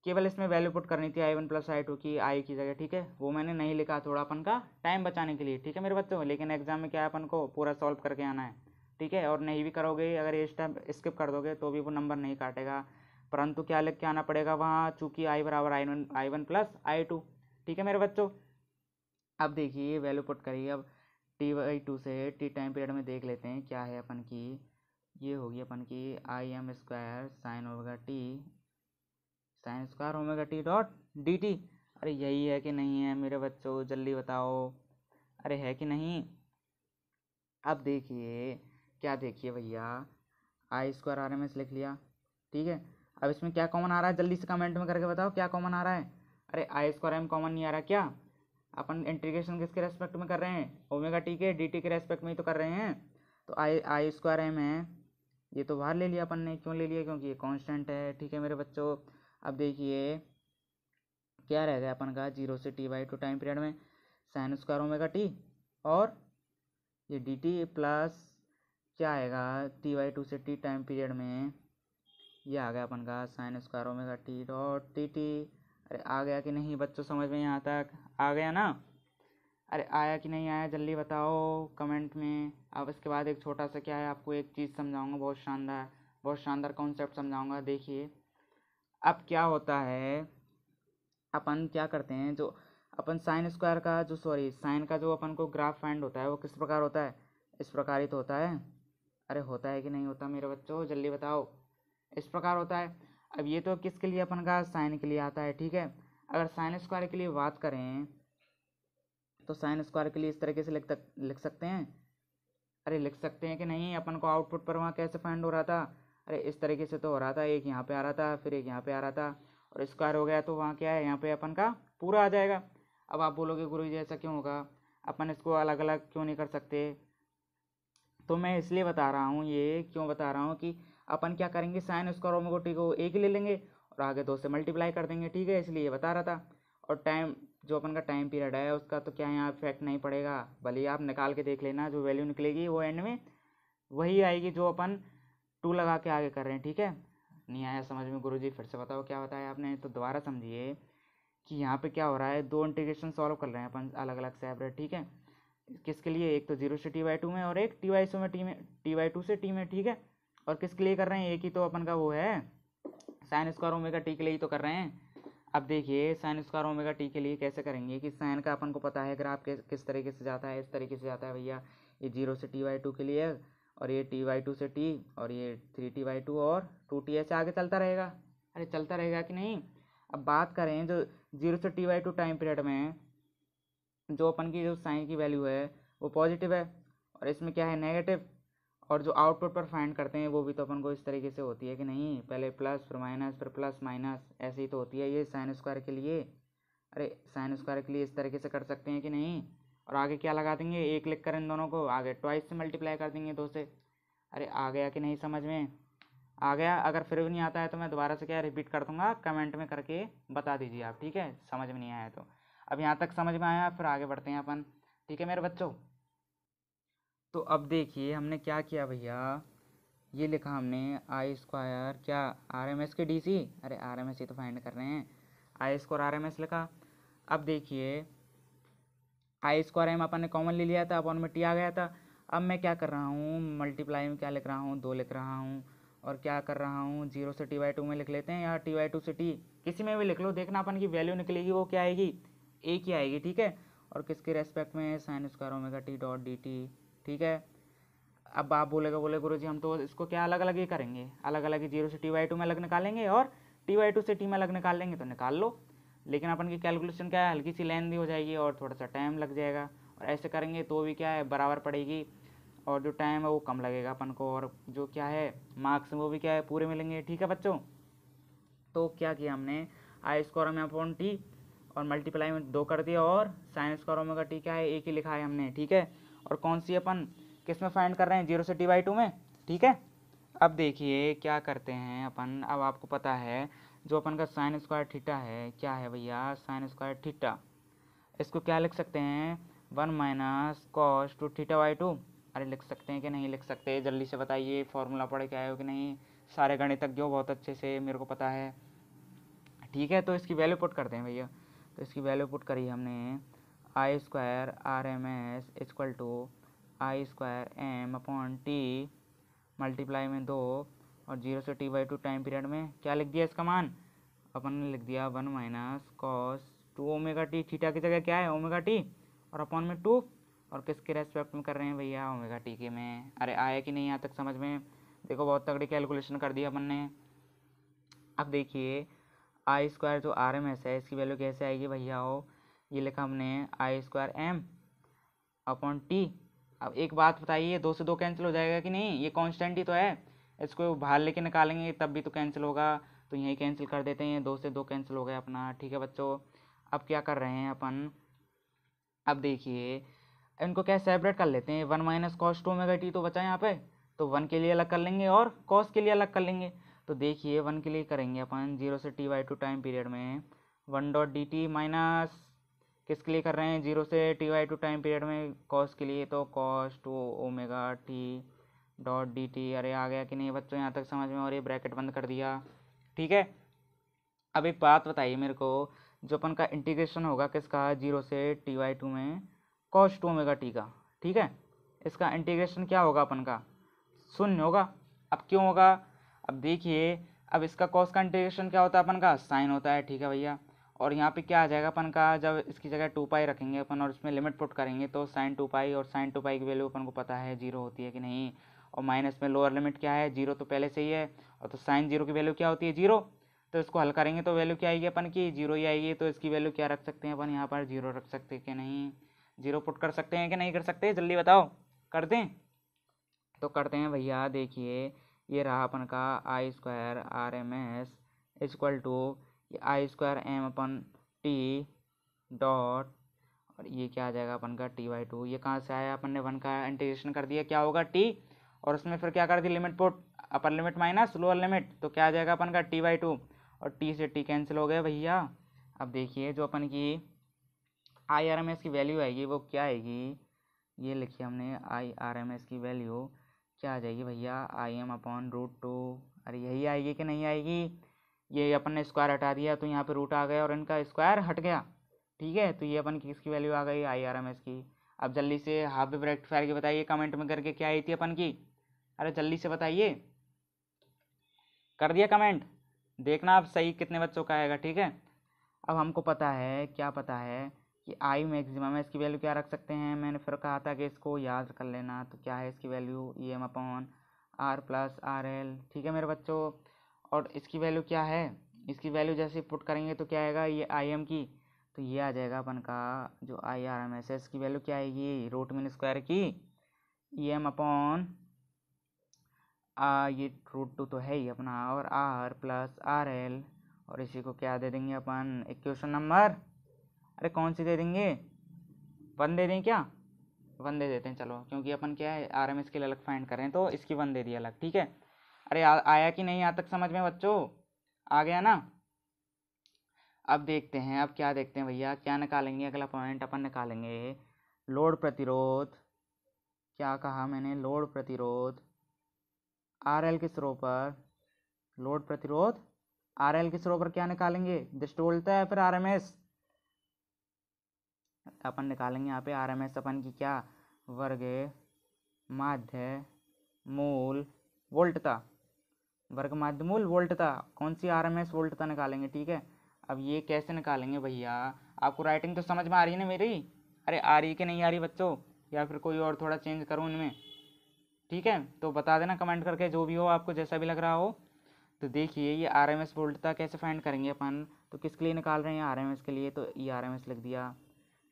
केवल इसमें वैल्यू पुट करनी थी I one plus I two की आई की जगह ठीक है वो मैंने नहीं लिखा थोड़ा अपन का टाइम बचाने के लिए ठीक है मेरे बच्चों लेकिन एग्जाम में क्या है अपन को पूरा सॉल्व करके आना है ठीक है और नहीं भी करोगे अगर ये स्टेप स्किप कर दोगे तो भी वो नंबर नहीं काटेगा परंतु क्या लिख के आना पड़ेगा वहाँ चूँकि आई बराबर I one I one plus I two ठीक है मेरे बच्चों अब देखिए ये वैल्यू पुट करिए अब टी वाई टू से टी टाइम पीरियड में देख लेते हैं क्या है अपन की ये होगी अपन की I M square sine omega T sine square omega T dot D T अरे यही है कि नहीं है मेरे बच्चों जल्दी बताओ अरे है कि नहीं अब देखिए क्या देखिए भैया I square R M S लिख लिया ठीक है अब इसमें क्या कॉमन आ रहा है जल्दी से कमेंट में करके बताओ क्या कॉमन आ रहा है अरे आई स्क्वायर एम कॉमन नहीं आ रहा क्या अपन इंटीग्रेशन किसके रेस्पेक्ट में कर रहे हैं ओमेगा टी के डी टी के रेस्पेक्ट में ही तो कर रहे हैं तो आई आई स्क्वायर एम है ये तो बाहर ले लिया अपन ने क्यों ले लिया क्योंकि ये कॉन्स्टेंट है ठीक है मेरे बच्चों अब देखिए क्या रह गया अपन का जीरो से T by two time period में साइन स्क्वायर ओमेगा टी और ये डी टी प्लस क्या आएगा टी बाई टू से टी टाइम पीरियड में ये आ गया अपन का sine square omega T dot T T अरे आ गया कि नहीं बच्चों समझ में यहाँ तक आ गया ना अरे आया कि नहीं आया जल्दी बताओ कमेंट में अब इसके बाद एक छोटा सा क्या है आपको एक चीज़ समझाऊंगा बहुत शानदार बहुत शानदार कॉन्सेप्ट समझाऊंगा देखिए अब क्या होता है अपन क्या करते हैं जो अपन साइन स्क्वायर का जो सॉरी साइन का जो अपन को ग्राफ फाइंड होता है वो किस प्रकार होता है इस प्रकार ही तो होता है अरे होता है कि नहीं होता मेरे बच्चों जल्दी बताओ इस प्रकार होता है अब ये तो किसके लिए अपन का साइन के लिए आता है ठीक है अगर साइन स्क्वायर के लिए बात करें तो साइन स्क्वायर के लिए इस तरीके से लिख तक लिख सकते हैं अरे लिख सकते हैं कि नहीं अपन को आउटपुट पर वहाँ कैसे फाइंड हो रहा था अरे इस तरीके से तो हो रहा था एक यहाँ पे आ रहा था फिर एक यहाँ पे आ रहा था और स्क्वायर हो गया तो वहाँ क्या है यहाँ पे अपन का पूरा आ जाएगा अब आप बोलोगे गुरु जी ऐसा क्यों होगा अपन इसको अलग अलग क्यों नहीं कर सकते तो मैं इसलिए बता रहा हूँ ये क्यों बता रहा हूँ कि अपन क्या करेंगे साइन स्क्वायर टी को एक ले लेंगे और आगे दो से मल्टीप्लाई कर देंगे ठीक है इसलिए बता रहा था और टाइम जो अपन का टाइम पीरियड है उसका तो क्या यहाँ इफेक्ट नहीं पड़ेगा भले आप निकाल के देख लेना जो वैल्यू निकलेगी वो एंड में वही आएगी जो अपन टू लगा के आगे कर रहे हैं ठीक है नहीं आया समझ में गुरुजी फिर से बताओ क्या बताया आपने तो दोबारा समझिए कि यहाँ पे क्या हो रहा है दो इंटीग्रेशन सॉल्व कर रहे हैं अपन अलग अलग सेपरेट ठीक है किसके लिए एक तो जीरो से टी वाई टू में और एक टी वाई सो में टी में टी वाई टू से टी में ठीक है और किसके लिए कर रहे हैं एक ही तो अपन का वो है साइन स्क्वायर ओमेगा टी के लिए ही तो कर रहे हैं अब देखिए साइन स्क्वायर ओमेगा टी के लिए कैसे करेंगे कि साइन का अपन को पता है ग्राफ किस तरीके से जाता है इस तरीके से जाता है भैया ये जीरो से टी वाई टू के लिए और ये टी वाई टू से टी और ये थ्री टी वाई टू और टू टी ऐसे आगे चलता रहेगा अरे चलता रहेगा कि नहीं अब बात करें जो जीरो से T by two time period में जो अपन की जो साइन की वैल्यू है वो पॉजिटिव है और इसमें क्या है नेगेटिव और जो आउटपुट पर फाइंड करते हैं वो भी तो अपन को इस तरीके से होती है कि नहीं पहले प्लस फिर माइनस फिर प्लस माइनस ऐसे ही तो होती है ये साइन स्क्वायर के लिए अरे साइन स्क्वायर के लिए इस तरीके से कर सकते हैं कि नहीं और आगे क्या लगा देंगे एक लिख कर इन दोनों को आगे ट्वाइस से मल्टीप्लाई कर देंगे दो से अरे आ गया कि नहीं समझ में आ गया अगर फिर भी नहीं आता है तो मैं दोबारा से क्या रिपीट कर दूंगा कमेंट में करके बता दीजिए आप ठीक है समझ में नहीं आया तो अब यहाँ तक समझ में आया फिर आगे बढ़ते हैं अपन ठीक है मेरे बच्चों तो अब देखिए हमने क्या किया भैया ये लिखा हमने आई स्क्वायर क्या आर एम एस के डी सी अरे आर एम एस ही तो फाइंड कर रहे हैं I square R M S लिखा अब देखिए आई स्क्वायर एम अपन ने कॉमन ले लिया था अपन में टी आ गया था अब मैं क्या कर रहा हूँ मल्टीप्लाई में क्या लिख रहा हूँ दो लिख रहा हूँ और क्या कर रहा हूँ जीरो से टी बाई टू में लिख लेते हैं या टी बाई टू से टी किसी में भी लिख लो देखना अपन की वैल्यू निकलेगी वो क्या आएगी एक ही आएगी ठीक है और किसके रेस्पेक्ट में sine square omega T dot D T ठीक है अब आप बोलेगा बोले गुरु जी हम तो इसको क्या अलग अलग ही करेंगे अलग अलग ही जीरो से टी वाई टू में अलग निकालेंगे और टी वाई टू से टी में अलग निकाल लेंगे तो निकाल लो लेकिन अपन की कैलकुलेशन क्या है हल्की सी लेंदी हो जाएगी और थोड़ा सा टाइम लग जाएगा और ऐसे करेंगे तो भी क्या है बराबर पड़ेगी और जो टाइम है वो कम लगेगा अपन को और जो क्या है मार्क्स वो भी क्या है पूरे मिलेंगे ठीक है बच्चों तो क्या किया हमने आई स्क्वायर में अपॉन टी और मल्टीप्लाई में दो कर दिया और साइन स्क्वायर ओमेगा टी क्या है एक ही लिखा है हमने ठीक है और कौन सी अपन किस में फाइंड कर रहे हैं जीरो से टी बाई टू में ठीक है अब देखिए क्या करते हैं अपन अब आपको पता है जो अपन का साइन स्क्वायर थीटा है क्या है भैया साइन स्क्वायर थीटा इसको क्या लिख सकते हैं one minus cos two theta by two अरे लिख सकते हैं कि नहीं लिख सकते जल्दी से बताइए फॉर्मूला पढ़ के आए हो कि नहीं सारे गणितज्ञों बहुत अच्छे से मेरे को पता है ठीक है तो इसकी वैल्यू पुट करते हैं भैया तो इसकी वैल्यू पुट करी हमने I square R M S equal to I square M upon T multiply में दो और जीरो से T by two time period में क्या लिख दिया इसका मान अपन ने लिख दिया one minus cos two omega T theta की जगह क्या है ओमेगा टी और अपॉन में टू और किसके रेस्पेक्ट में कर रहे हैं भैया ओमेगा टी के में अरे आया कि नहीं आया तक समझ में देखो बहुत तगड़ी कैलकुलेशन कर दी अपन ने अब देखिए आई स्क्वायर तो आर एम एस है इसकी वैल्यू कैसे आएगी भैया हो ये लिखा हमने I square M upon T अब एक बात बताइए दो से दो कैंसिल हो जाएगा कि नहीं ये कॉन्स्टेंट ही तो है इसको बाहर लेके निकालेंगे तब भी तो कैंसिल होगा तो यहीं कैंसिल कर देते हैं दो से दो कैंसिल हो गया अपना ठीक है बच्चों अब क्या कर रहे हैं अपन अब देखिए इनको क्या सेपरेट कर लेते हैं one minus cos two omega T तो बचा यहाँ पे तो वन के लिए अलग कर लेंगे और कॉस के लिए अलग कर लेंगे तो देखिए वन के लिए करेंगे अपन जीरो से T by two time period में one dot D T minus किसके लिए कर रहे हैं जीरो से T by two time period में कॉस के लिए तो cos two omega T dot D T अरे आ गया कि नहीं बच्चों यहाँ तक समझ में और ये ब्रैकेट बंद कर दिया ठीक है अब एक बात बताइए मेरे को जो अपन का इंटीग्रेशन होगा किसका जीरो से टी वाई टू में कॉस टू ओमेगा टी का ठीक है इसका इंटीग्रेशन क्या होगा अपन का शून्य होगा अब क्यों होगा अब देखिए अब इसका कॉस का इंटीग्रेशन क्या होता है अपन का साइन होता है ठीक है भैया और यहाँ पे क्या आ जाएगा अपन का जब इसकी जगह टू पाई रखेंगे अपन और इसमें लिमिट पुट करेंगे तो साइन टू पाई और साइन टू पाई की वैल्यू अपन को पता है जीरो होती है कि नहीं और माइनस में लोअर लिमिट क्या है जीरो तो पहले से ही है और तो साइन जीरो की वैल्यू क्या होती है जीरो तो इसको हल करेंगे तो वैल्यू क्या आएगी अपन की जीरो ही आएगी तो इसकी वैल्यू क्या रख सकते हैं अपन यहाँ पर जीरो रख सकते हैं कि नहीं जीरो पुट कर सकते हैं कि नहीं कर सकते जल्दी बताओ कर दें तो करते हैं भैया देखिए ये रहा अपन का I square R M S equal to I square M अपन टी डॉट और ये क्या आ जाएगा अपन का टी बाई टू ये कहाँ से आया अपन ने वन का इंटीग्रेशन कर दिया क्या होगा टी और उसमें फिर क्या कर दिया limit put upper limit minus lower limit तो क्या आ जाएगा अपन का टी बाई टू और टी से टी कैंसिल हो गया भैया अब देखिए जो अपन की आई आर एम एस की वैल्यू आएगी वो क्या आएगी ये लिखी हमने आई आर एम एस की वैल्यू क्या आ जाएगी भैया I M upon root two अरे यही आएगी कि नहीं आएगी ये अपन ने स्क्वायर हटा दिया तो यहाँ पे रूट आ गया और इनका स्क्वायर हट गया ठीक है तो ये अपन की किसकी वैल्यू आ गई आई आर एम एस की अब जल्दी से हाफ वेव रेक्टिफायर की बताइए कमेंट में करके क्या आई थी अपन की अरे जल्दी से बताइए कर दिया कमेंट देखना आप सही कितने बच्चों का आएगा ठीक है अब हमको पता है क्या पता है कि आई मैक्सिमम है इसकी वैल्यू क्या रख सकते हैं मैंने फिर कहा था कि इसको याद कर लेना तो क्या है इसकी value E M upon R plus R L ठीक है मेरे बच्चों और इसकी वैल्यू क्या है इसकी वैल्यू जैसे पुट करेंगे तो क्या आएगा ये आई एम की तो ये आ जाएगा अपन का जो आई आर एम एस है इसकी वैल्यू क्या आएगी रूट मीन स्क्वायर की ई एम अपॉन आ ये रूट टू तो है ही अपना और आर प्लस आर एल और इसी को क्या दे देंगे अपन इक्वेशन नंबर अरे कौन सी दे देंगे वन दे दें क्या वन दे देते हैं चलो क्योंकि अपन क्या है आर एम एस के लिए अलग फाइंड करें तो इसकी वन दे दी अलग ठीक है अरे आ, आया कि नहीं आ तक समझ में बच्चों आ गया ना अब देखते हैं अब क्या देखते हैं भैया क्या निकालेंगे अगला पॉइंट अपन निकालेंगे लोड प्रतिरोध क्या कहा मैंने लोड प्रतिरोध आर एल के सरो पर लोड प्रतिरोध आर एल के सरो पर क्या निकालेंगे दिस्ट है फिर आर एम एस अपन निकालेंगे यहाँ पे आर एम एस अपन की क्या वर्ग माध्य मूल वोल्टता वर्ग माध्य मूल वोल्टता कौन सी आर एम एस वोल्टता निकालेंगे ठीक है अब ये कैसे निकालेंगे भैया आपको राइटिंग तो समझ में आ रही है ना मेरी अरे आ रही कि नहीं आ रही बच्चों या फिर कोई और थोड़ा चेंज करूँ इनमें ठीक है तो बता देना कमेंट करके जो भी हो आपको जैसा भी लग रहा हो तो देखिए ये आर एम एस वोल्टता कैसे फाइंड करेंगे अपन तो किसके लिए निकाल रहे हैं आर एम एस के लिए तो ये आर एम एस लिख दिया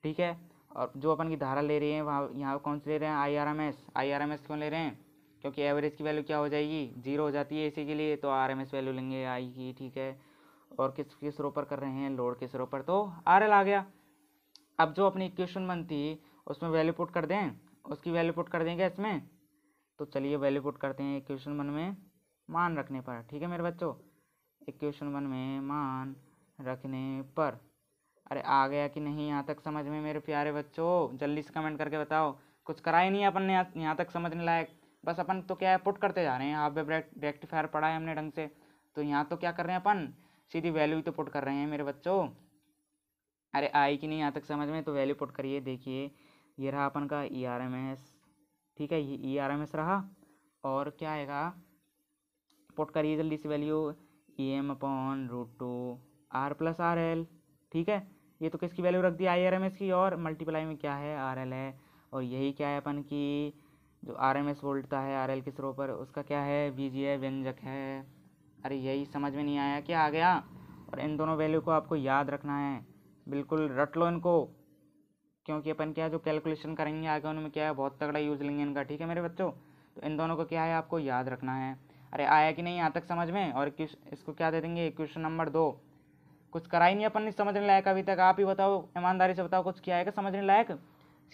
ठीक है और जो अपन की धारा ले रही है वहाँ यहाँ कौन सी ले रहे हैं I R M S I R M S क्यों ले रहे हैं क्योंकि एवरेज की वैल्यू क्या हो जाएगी जीरो हो जाती है इसी के लिए तो आर एम एस वैल्यू लेंगे आई की ठीक है और किस किस रो पर कर रहे हैं लोड किस रो पर तो आर एल आ गया अब जो अपनी इक्वेशन बनती उसमें वैल्यू पुट कर दें उसकी वैल्यू पुट कर देंगे इसमें तो चलिए वैल्यू पुट करते हैं इक्वेशन वन में मान रखने पर ठीक है मेरे बच्चों इक्वेशन वन में मान रखने पर अरे आ गया कि नहीं यहाँ तक समझ में मेरे प्यारे बच्चों जल्दी से कमेंट करके बताओ कुछ करा ही नहीं अपन ने यहाँ तक समझने लायक बस अपन तो क्या है पुट करते जा रहे हैं हाफ वे रेक्टिफायर पढ़ा है हमने ढंग से तो यहाँ तो क्या कर रहे हैं अपन सीधी वैल्यू ही तो पुट कर रहे हैं मेरे बच्चों अरे आई कि नहीं यहाँ तक समझ में तो वैल्यू पुट करिए देखिए ये रहा अपन का ई आर एम एस ठीक है ये ई आर एम एस रहा और क्या आएगा पुट करिए जल्दी से value E M upon root two R plus R L ठीक है ये तो किसकी वैल्यू रख दी आई आर एम एस की और मल्टीप्लाई में क्या है आर एल है और यही क्या है अपन की जो आर एम एस वोल्ट का है आर एल के रो पर उसका क्या है वी जी है व्यंजक है अरे यही समझ में नहीं आया क्या आ गया और इन दोनों वैल्यू को आपको याद रखना है बिल्कुल रट लो इनको क्योंकि अपन क्या जो कैलकुलेशन करेंगे आगे उनमें क्या है बहुत तगड़ा यूज लेंगे इनका ठीक है मेरे बच्चों तो इन दोनों को क्या है आपको याद रखना है अरे आया कि नहीं यहाँ तक समझ में और इसको क्या दे देंगे क्वेश्चन नंबर दो कुछ करा ही नहीं अपन ने समझने लायक अभी तक आप ही बताओ ईमानदारी से बताओ कुछ किया है क्या समझने लायक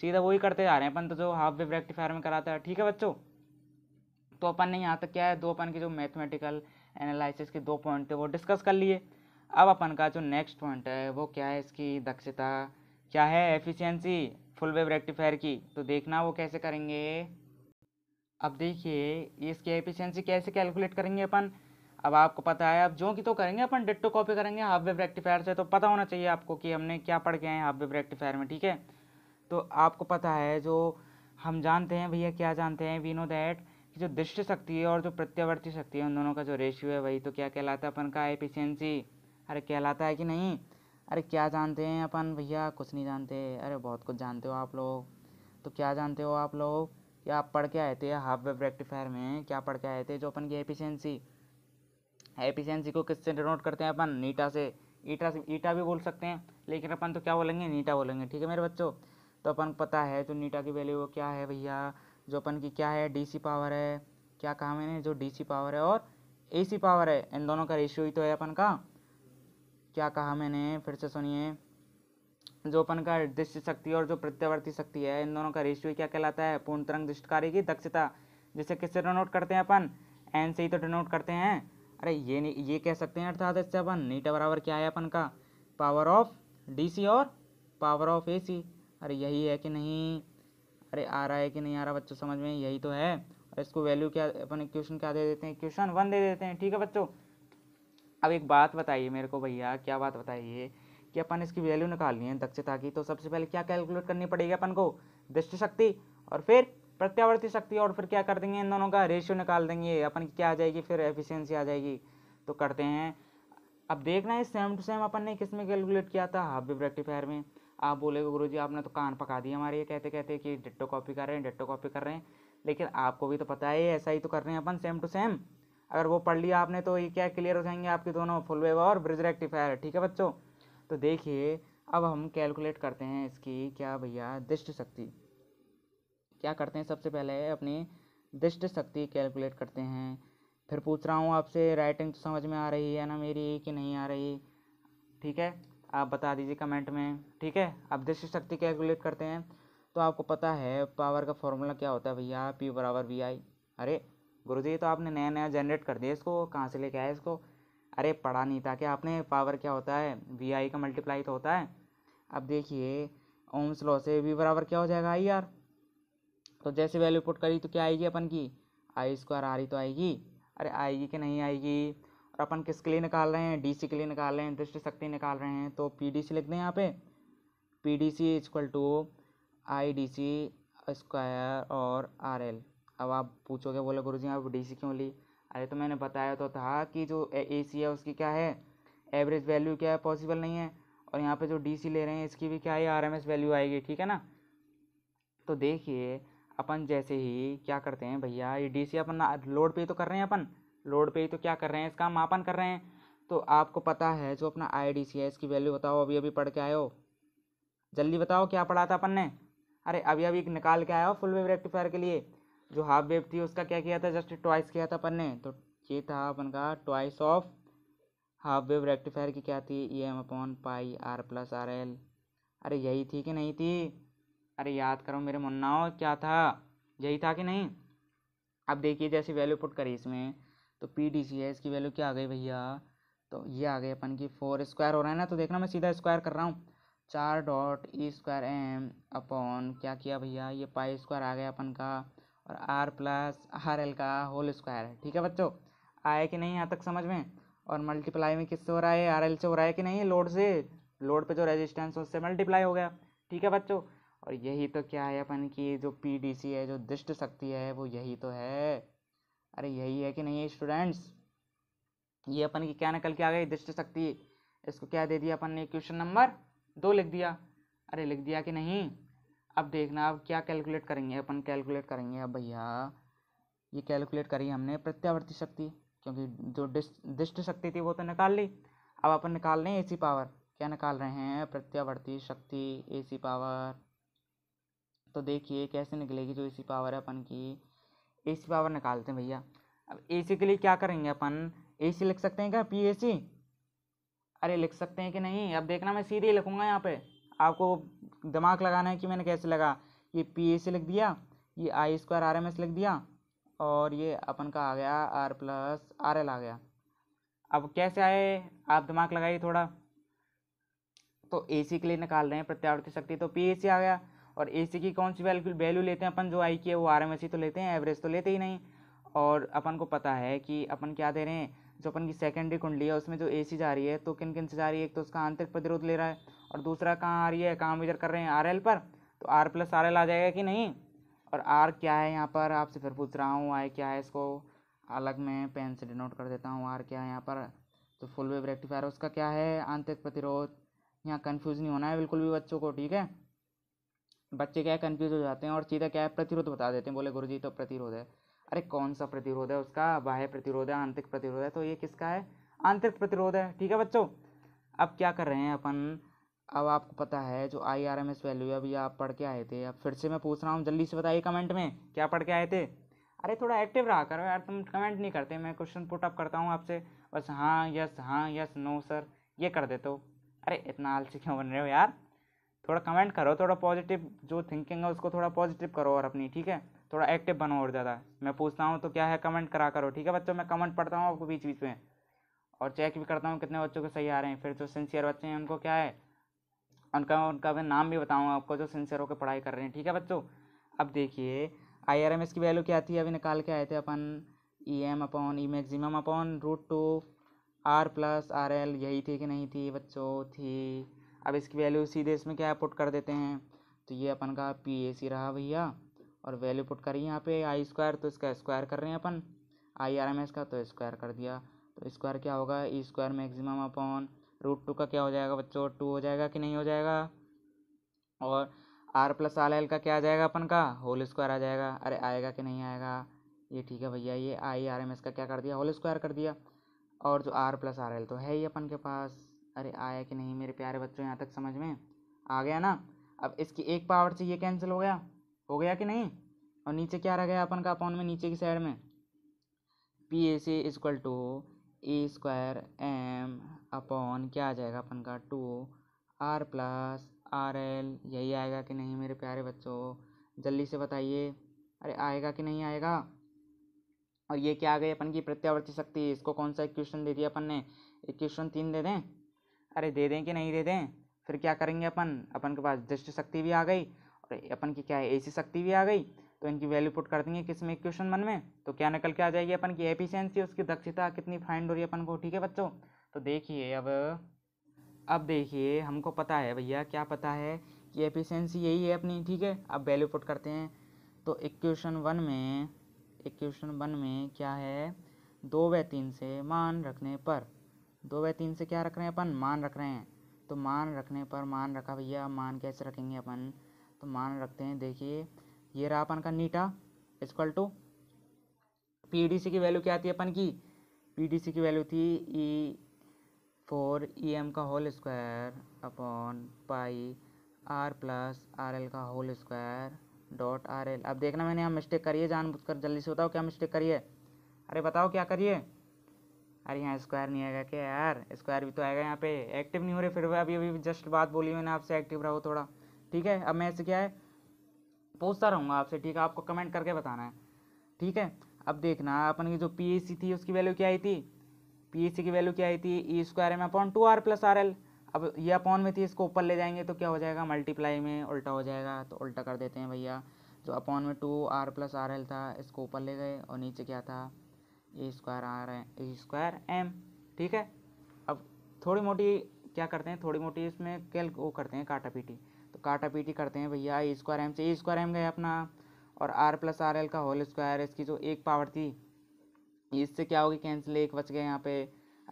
सीधा वही करते जा रहे हैं अपन तो जो हाफ वे रेक्टिफायर में कराता है ठीक है बच्चों तो अपन ने यहाँ तक क्या है दो अपन के जो मैथमेटिकल एनालिसिस के दो पॉइंट थे वो डिस्कस कर लिए अब अपन का जो नेक्स्ट पॉइंट है वो क्या है इसकी दक्षता क्या है एफिशिएंसी फुल वेव रेक्टिफायर की तो देखना वो कैसे करेंगे अब देखिए इसकी एफिशिएंसी कैसे कैलकुलेट करेंगे अपन अब आपको पता है अब जो की तो करेंगे अपन डिट्टो कॉपी करेंगे हाफ वेव रेक्टिफायर से तो पता होना चाहिए आपको कि हमने क्या पढ़ के आए हाफ वेव रेक्टिफायर में ठीक है तो आपको पता है जो हम जानते हैं भैया क्या जानते हैं वी नो दैट कि जो दृष्टि शक्ति है और जो प्रत्यावर्ती शक्ति है उन दोनों का जो रेशियो है वही तो क्या कहलाता है अपन का एफिशियंसी अरे कहलाता है कि नहीं अरे क्या जानते हैं अपन भैया कुछ नहीं जानते अरे बहुत कुछ जानते हो आप लोग तो क्या जानते हो आप लोग कि आप पढ़ के आए थे हाफ वेव रेक्टिफायर में क्या पढ़ के आए थे जो अपन की एफिशियंसी एफिशिएंसी को किससे डिनोट करते हैं अपन नीटा से ईटा से ईटा भी बोल सकते हैं लेकिन अपन तो क्या बोलेंगे नीटा बोलेंगे ठीक है मेरे बच्चों तो अपन पता है जो नीटा की वैल्यू वो क्या है भैया जो अपन की क्या है डीसी पावर है क्या कहा मैंने जो डीसी पावर है और एसी पावर है इन दोनों का रेशियो ही तो है अपन का क्या कहा मैंने फिर से सुनिए जो अपन का दृश्य शक्ति और जो प्रत्यावर्ती शक्ति है इन दोनों का रेशियो क्या कहलाता है पूर्ण तरंग दृष्टकारी की दक्षता जिसे किससे डिनोट करते हैं अपन एन से ही तो डिनोट करते हैं अरे ये नहीं ये कह सकते हैं अर्थात इससे अपन नीटा तो बराबर क्या है अपन का पावर ऑफ डीसी और पावर ऑफ एसी अरे यही है कि नहीं अरे आ रहा है कि नहीं आ रहा बच्चों समझ में यही तो है और इसको वैल्यू क्या अपन क्वेश्चन क्या दे देते हैं क्वेश्चन वन दे देते हैं ठीक है बच्चों अब एक बात बताइए मेरे को भैया क्या बात बताइए कि अपन इसकी वैल्यू निकालनी है दक्षता की तो सबसे पहले क्या कैलकुलेट करनी पड़ेगी अपन को दृष्टि शक्ति और फिर प्रत्यावर्ती शक्ति और फिर क्या कर देंगे इन दोनों का रेशियो निकाल देंगे अपन की क्या आ जाएगी फिर एफिशिएंसी आ जाएगी तो करते हैं अब देखना है सेम टू सेम अपन ने किस में कैलकुलेट किया था हाफ वेव रेक्टिफायर में आप बोलेगे गुरु जी आपने तो कान पका दिया हमारे ये कहते कहते कि डिट्टो कॉपी कर रहे हैं डिट्टो कॉपी कर रहे हैं लेकिन आपको भी तो पता है ऐसा ही तो कर रहे हैं अपन सेम टू सेम अगर वो पढ़ लिया आपने तो ये क्या क्लियर हो जाएंगे आपके दोनों फुल वेव और ब्रिज रेक्टिफायर ठीक है बच्चों तो देखिए अब हम कैलकुलेट करते हैं इसकी क्या भैया दिष्ट शक्ति क्या करते हैं सबसे पहले अपनी दृष्ट शक्ति कैलकुलेट करते हैं फिर पूछ रहा हूँ आपसे राइटिंग तो समझ में आ रही है ना मेरी कि नहीं आ रही ठीक है आप बता दीजिए कमेंट में ठीक है अब दृष्ट शक्ति कैलकुलेट करते हैं तो आपको पता है पावर का फॉर्मूला क्या होता है भैया पी बराबर वी आई अरे गुरु जी तो आपने नया नया जनरेट कर दिया इसको कहाँ से लेके आए इसको अरे पढ़ा नहीं था कि आपने पावर क्या होता है वी आई का मल्टीप्लाई तो होता है अब देखिए ओम्स लॉ से वी बराबर क्या हो जाएगा आई आर तो जैसे वैल्यू पुट करी तो क्या आएगी अपन की आई स्क्वायर आ रही तो आएगी अरे आएगी कि नहीं आएगी और अपन किसके लिए निकाल रहे हैं डीसी के लिए निकाल रहे हैं दृष्टि शक्ति निकाल रहे हैं तो पी डी सी लिख दें यहाँ पे P D C equal to I D C square और आर एल अब आप पूछोगे बोले गुरु जी आप डी सी क्यों ली अरे तो मैंने बताया तो था कि जो ए सी है उसकी क्या है एवरेज वैल्यू क्या है पॉसिबल नहीं है और यहाँ पे जो डी सी ले रहे हैं इसकी भी क्या है आर एम एस वैल्यू आएगी ठीक है ना तो देखिए अपन जैसे ही क्या करते हैं भैया ये डी सी अपन लोड पे तो कर रहे हैं अपन लोड पे ही तो क्या कर रहे हैं इसका मापन कर रहे हैं तो आपको पता है जो अपना आई डी सी है इसकी वैल्यू बताओ अभी अभी पढ़ के आए हो जल्दी बताओ क्या पढ़ा था अपन ने अरे अभी अभी निकाल के आया हो फुल वेव रेक्टिफायर के लिए जो हाफ वेव थी उसका क्या किया था जस्ट ट्वाइस किया था अपन ने तो ये था अपन का twice of half wave rectifier की क्या थी E M upon pi R plus R L अरे यही थी कि नहीं थी अरे याद करो मेरे मुन्ना क्या था यही था कि नहीं अब देखिए जैसे वैल्यू पुट करी इसमें तो पी डी सी है इसकी वैल्यू क्या आ गई भैया तो ये आ गई अपन की फोर स्क्वायर हो रहा है ना तो देखना मैं सीधा स्क्वायर कर रहा हूँ चार dot E square M upon क्या किया भैया ये पाई स्क्वायर आ गया अपन का और आर प्लस आर एल का होल स्क्वायर है ठीक है बच्चों आया कि नहीं यहाँ तक समझ में और मल्टीप्लाई में किससे हो रहा है आर एल से हो रहा है कि नहीं लोड से लोड पे जो रेजिस्टेंस है उससे मल्टीप्लाई हो गया ठीक है बच्चों और यही तो क्या है अपन की जो पी डी सी है जो दृष्ट शक्ति है वो यही तो है अरे यही है कि नहीं है स्टूडेंट्स ये अपन की क्या निकल के आ गई दृष्ट शक्ति इसको क्या दे दिया अपन ने क्वेश्चन नंबर दो लिख दिया अरे लिख दिया कि नहीं अब देखना अब क्या कैलकुलेट करेंगे अपन कैलकुलेट करेंगे अब भैया ये कैलकुलेट करी हमने प्रत्यावर्ती शक्ति क्योंकि जो दृष्ट शक्ति थी वो तो निकाल ली अब अपन निकाल रहे हैं ए पावर क्या निकाल रहे हैं प्रत्यावर्ती शक्ति ए पावर तो देखिए कैसे निकलेगी जो सी पावर है अपन की एसी पावर निकालते हैं भैया अब एसी के लिए क्या करेंगे अपन एसी लिख सकते हैं क्या पी सी अरे लिख सकते हैं कि नहीं अब देखना मैं सीधे लिखूँगा यहाँ पे आपको दिमाग लगाना है कि मैंने कैसे लगा ये पी ए सी लिख दिया ये I square R M S लिख दिया और ये अपन का आ गया आर प्लस आर एल आ गया अब कैसे आए आप दिमाग लगाइए थोड़ा तो ए सी के लिए निकाल रहे हैं प्रत्यावर्ती शक्ति तो पी ए सी आ गया और ए सी की कौन सी वैल्यू वैल्यू लेते हैं अपन जो आई की है वो आर एम एस सी तो लेते हैं एवरेज तो लेते ही नहीं और अपन को पता है कि अपन क्या दे रहे हैं जो अपन की सेकेंडरी कुंडली है उसमें जो ए सी जा रही है तो किन किन से जा रही है एक तो उसका आंतरिक प्रतिरोध ले रहा है और दूसरा कहाँ आ रही है कहाँ इधर कर रहे हैं आर एल पर तो आर प्लस आर एल आ जाएगा कि नहीं और आर क्या है यहाँ पर आपसे फिर पूछ रहा हूँ आई क्या है इसको अलग मैं पेन से डिनोट कर देता हूँ आर क्या है यहाँ पर तो फुल वेव रेक्टिफायर उसका क्या है आंतरिक प्रतिरोध यहाँ कन्फ्यूज़ नहीं होना है बिल्कुल भी बच्चों को ठीक है बच्चे क्या कन्फ्यूज़ हो जाते हैं और सीधा क्या है प्रतिरोध बता देते हैं बोले गुरु जी तो प्रतिरोध है अरे कौन सा प्रतिरोध है उसका बाह्य प्रतिरोध है आंतरिक प्रतिरोध है तो ये किसका है आंतरिक प्रतिरोध है ठीक है बच्चों अब क्या कर रहे हैं अपन अब आपको पता है जो I R M S value है अभी आप पढ़ के आए थे अब फिर से मैं पूछ रहा हूँ जल्दी से बताइए कमेंट में क्या पढ़ के आए थे अरे थोड़ा एक्टिव रहा करो यार तुम कमेंट नहीं करते मैं क्वेश्चन पुट अप करता हूँ आपसे बस हाँ यस हाँ यस नो सर ये कर देते हो अरे इतना आलसी क्यों बन रहे हो यार थोड़ा कमेंट करो थोड़ा पॉजिटिव जो थिंकिंग है उसको थोड़ा पॉजिटिव करो और अपनी ठीक है थोड़ा एक्टिव बनो और ज़्यादा मैं पूछता हूँ तो क्या है कमेंट करा करो ठीक है बच्चों मैं कमेंट पढ़ता हूँ आपको बीच बीच में और चेक भी करता हूँ कितने बच्चों के सही आ रहे हैं फिर जो सिंसियर बच्चे हैं उनको क्या है उनका उनका मैं नाम भी बताऊँगा आपको जो सिंसियर होकर पढ़ाई कर रहे हैं ठीक है बच्चों अब देखिए आई आर एम एस की वैल्यू क्या थी अभी निकाल के आए थे अपन E M upon E maximum upon root two R plus R L यही थी कि नहीं थी बच्चों थी अब इसकी वैल्यू सीधे इसमें क्या पुट कर देते हैं तो ये अपन का पी ए सी रहा भैया और वैल्यू पुट करिए यहाँ पे आई स्क्वायर तो इसका स्क्वायर कर रहे हैं अपन आई आर एम एस का तो स्क्वायर कर दिया तो स्क्वायर क्या होगा E square maximum upon root two का क्या हो जाएगा बच्चों टू हो जाएगा कि नहीं हो जाएगा और आर प्लस आर एल का क्या आ जाएगा अपन का होल स्क्वायर आ जाएगा अरे आएगा कि नहीं आएगा ये ठीक है भैया ये आई आर एम एस का क्या कर दिया होल स्क्वायर कर दिया और जो आर प्लस आर एल तो है ही अपन के पास अरे आया कि नहीं मेरे प्यारे बच्चों यहाँ तक समझ में आ गया ना अब इसकी एक पावर से ये कैंसिल हो गया हो गया कि नहीं और नीचे क्या रह गया अपन का अपॉन में नीचे की साइड में P A C equal to A square M upon क्या आ जाएगा अपन का two R plus R L यही आएगा कि नहीं मेरे प्यारे बच्चों जल्दी से बताइए अरे आएगा कि नहीं आएगा और ये क्या आ गई अपन की प्रत्यावर्ती शक्ति इसको कौन सा क्वेश्चन दे दिया अपन ने क्वेश्चन तीन दे दें अरे दे दें कि नहीं दे दें फिर क्या करेंगे अपन अपन के पास दृष्टि शक्ति भी आ गई और अपन की क्या है ऐसी शक्ति भी आ गई तो इनकी वैल्यू पुट कर देंगे किस में क्वेश्चन मन में तो क्या निकल के आ जाएगी अपन की एफिशिएंसी उसकी दक्षता कितनी फाइंड हो रही है अपन को ठीक है बच्चों तो देखिए अब अब देखिए हमको पता है भैया क्या पता है कि एफिशिएंसी यही है अपनी ठीक है अब वैल्यू पुट करते हैं तो इक्वेशन वन में इक्वेशन वन में क्या है दो व तीन से मान रखने पर दो बाय तीन से क्या रख रहे हैं अपन मान रख रहे हैं तो मान रखने पर मान रखा भैया मान कैसे रखेंगे अपन तो मान रखते हैं देखिए ये रहा अपन का eta equal to P D C की वैल्यू क्या आती है अपन की पी डी सी की वैल्यू थी ई फोर ई एम का whole square upon pi R plus R L का whole square dot R L अब देखना मैंने यहाँ मिस्टेक करिए जानबूझकर जल्दी से बताओ क्या मिस्टेक करिए अरे बताओ क्या करिए अरे यहाँ स्क्वायर नहीं आएगा क्या यार स्क्वायर भी तो आएगा यहाँ पे एक्टिव नहीं हो रहे फिर भी अभी अभी जस्ट बात बोली मैंने आपसे एक्टिव रहो थोड़ा ठीक है अब मैं ऐसे क्या है पूछता रहूँगा आपसे ठीक है आपको कमेंट करके बताना है ठीक है अब देखना अपन की जो पी थी उसकी वैल्यू क्या आई थी पी की वैल्यू क्या आई थी E square M upon two R plus R L अब ये अपॉन में थी इसको ऊपर ले जाएंगे तो क्या हो जाएगा मल्टीप्लाई में उल्टा हो जाएगा तो उल्टा कर देते हैं भैया जो अपॉन में two R plus R L था इसको ऊपर ले गए और नीचे क्या था ए स्क्वायर आ ए स्क्वायर एम ठीक है अब थोड़ी मोटी क्या करते हैं थोड़ी मोटी इसमें कैल वो करते हैं काटा पीटी तो काटा पीटी करते हैं भैया ए स्क्वायर एम से ए स्क्वायर एम गए अपना और आर प्लस आर एल का होल स्क्वायर इसकी जो एक पावर थी इससे क्या होगी कैंसिल एक बच गए यहाँ पे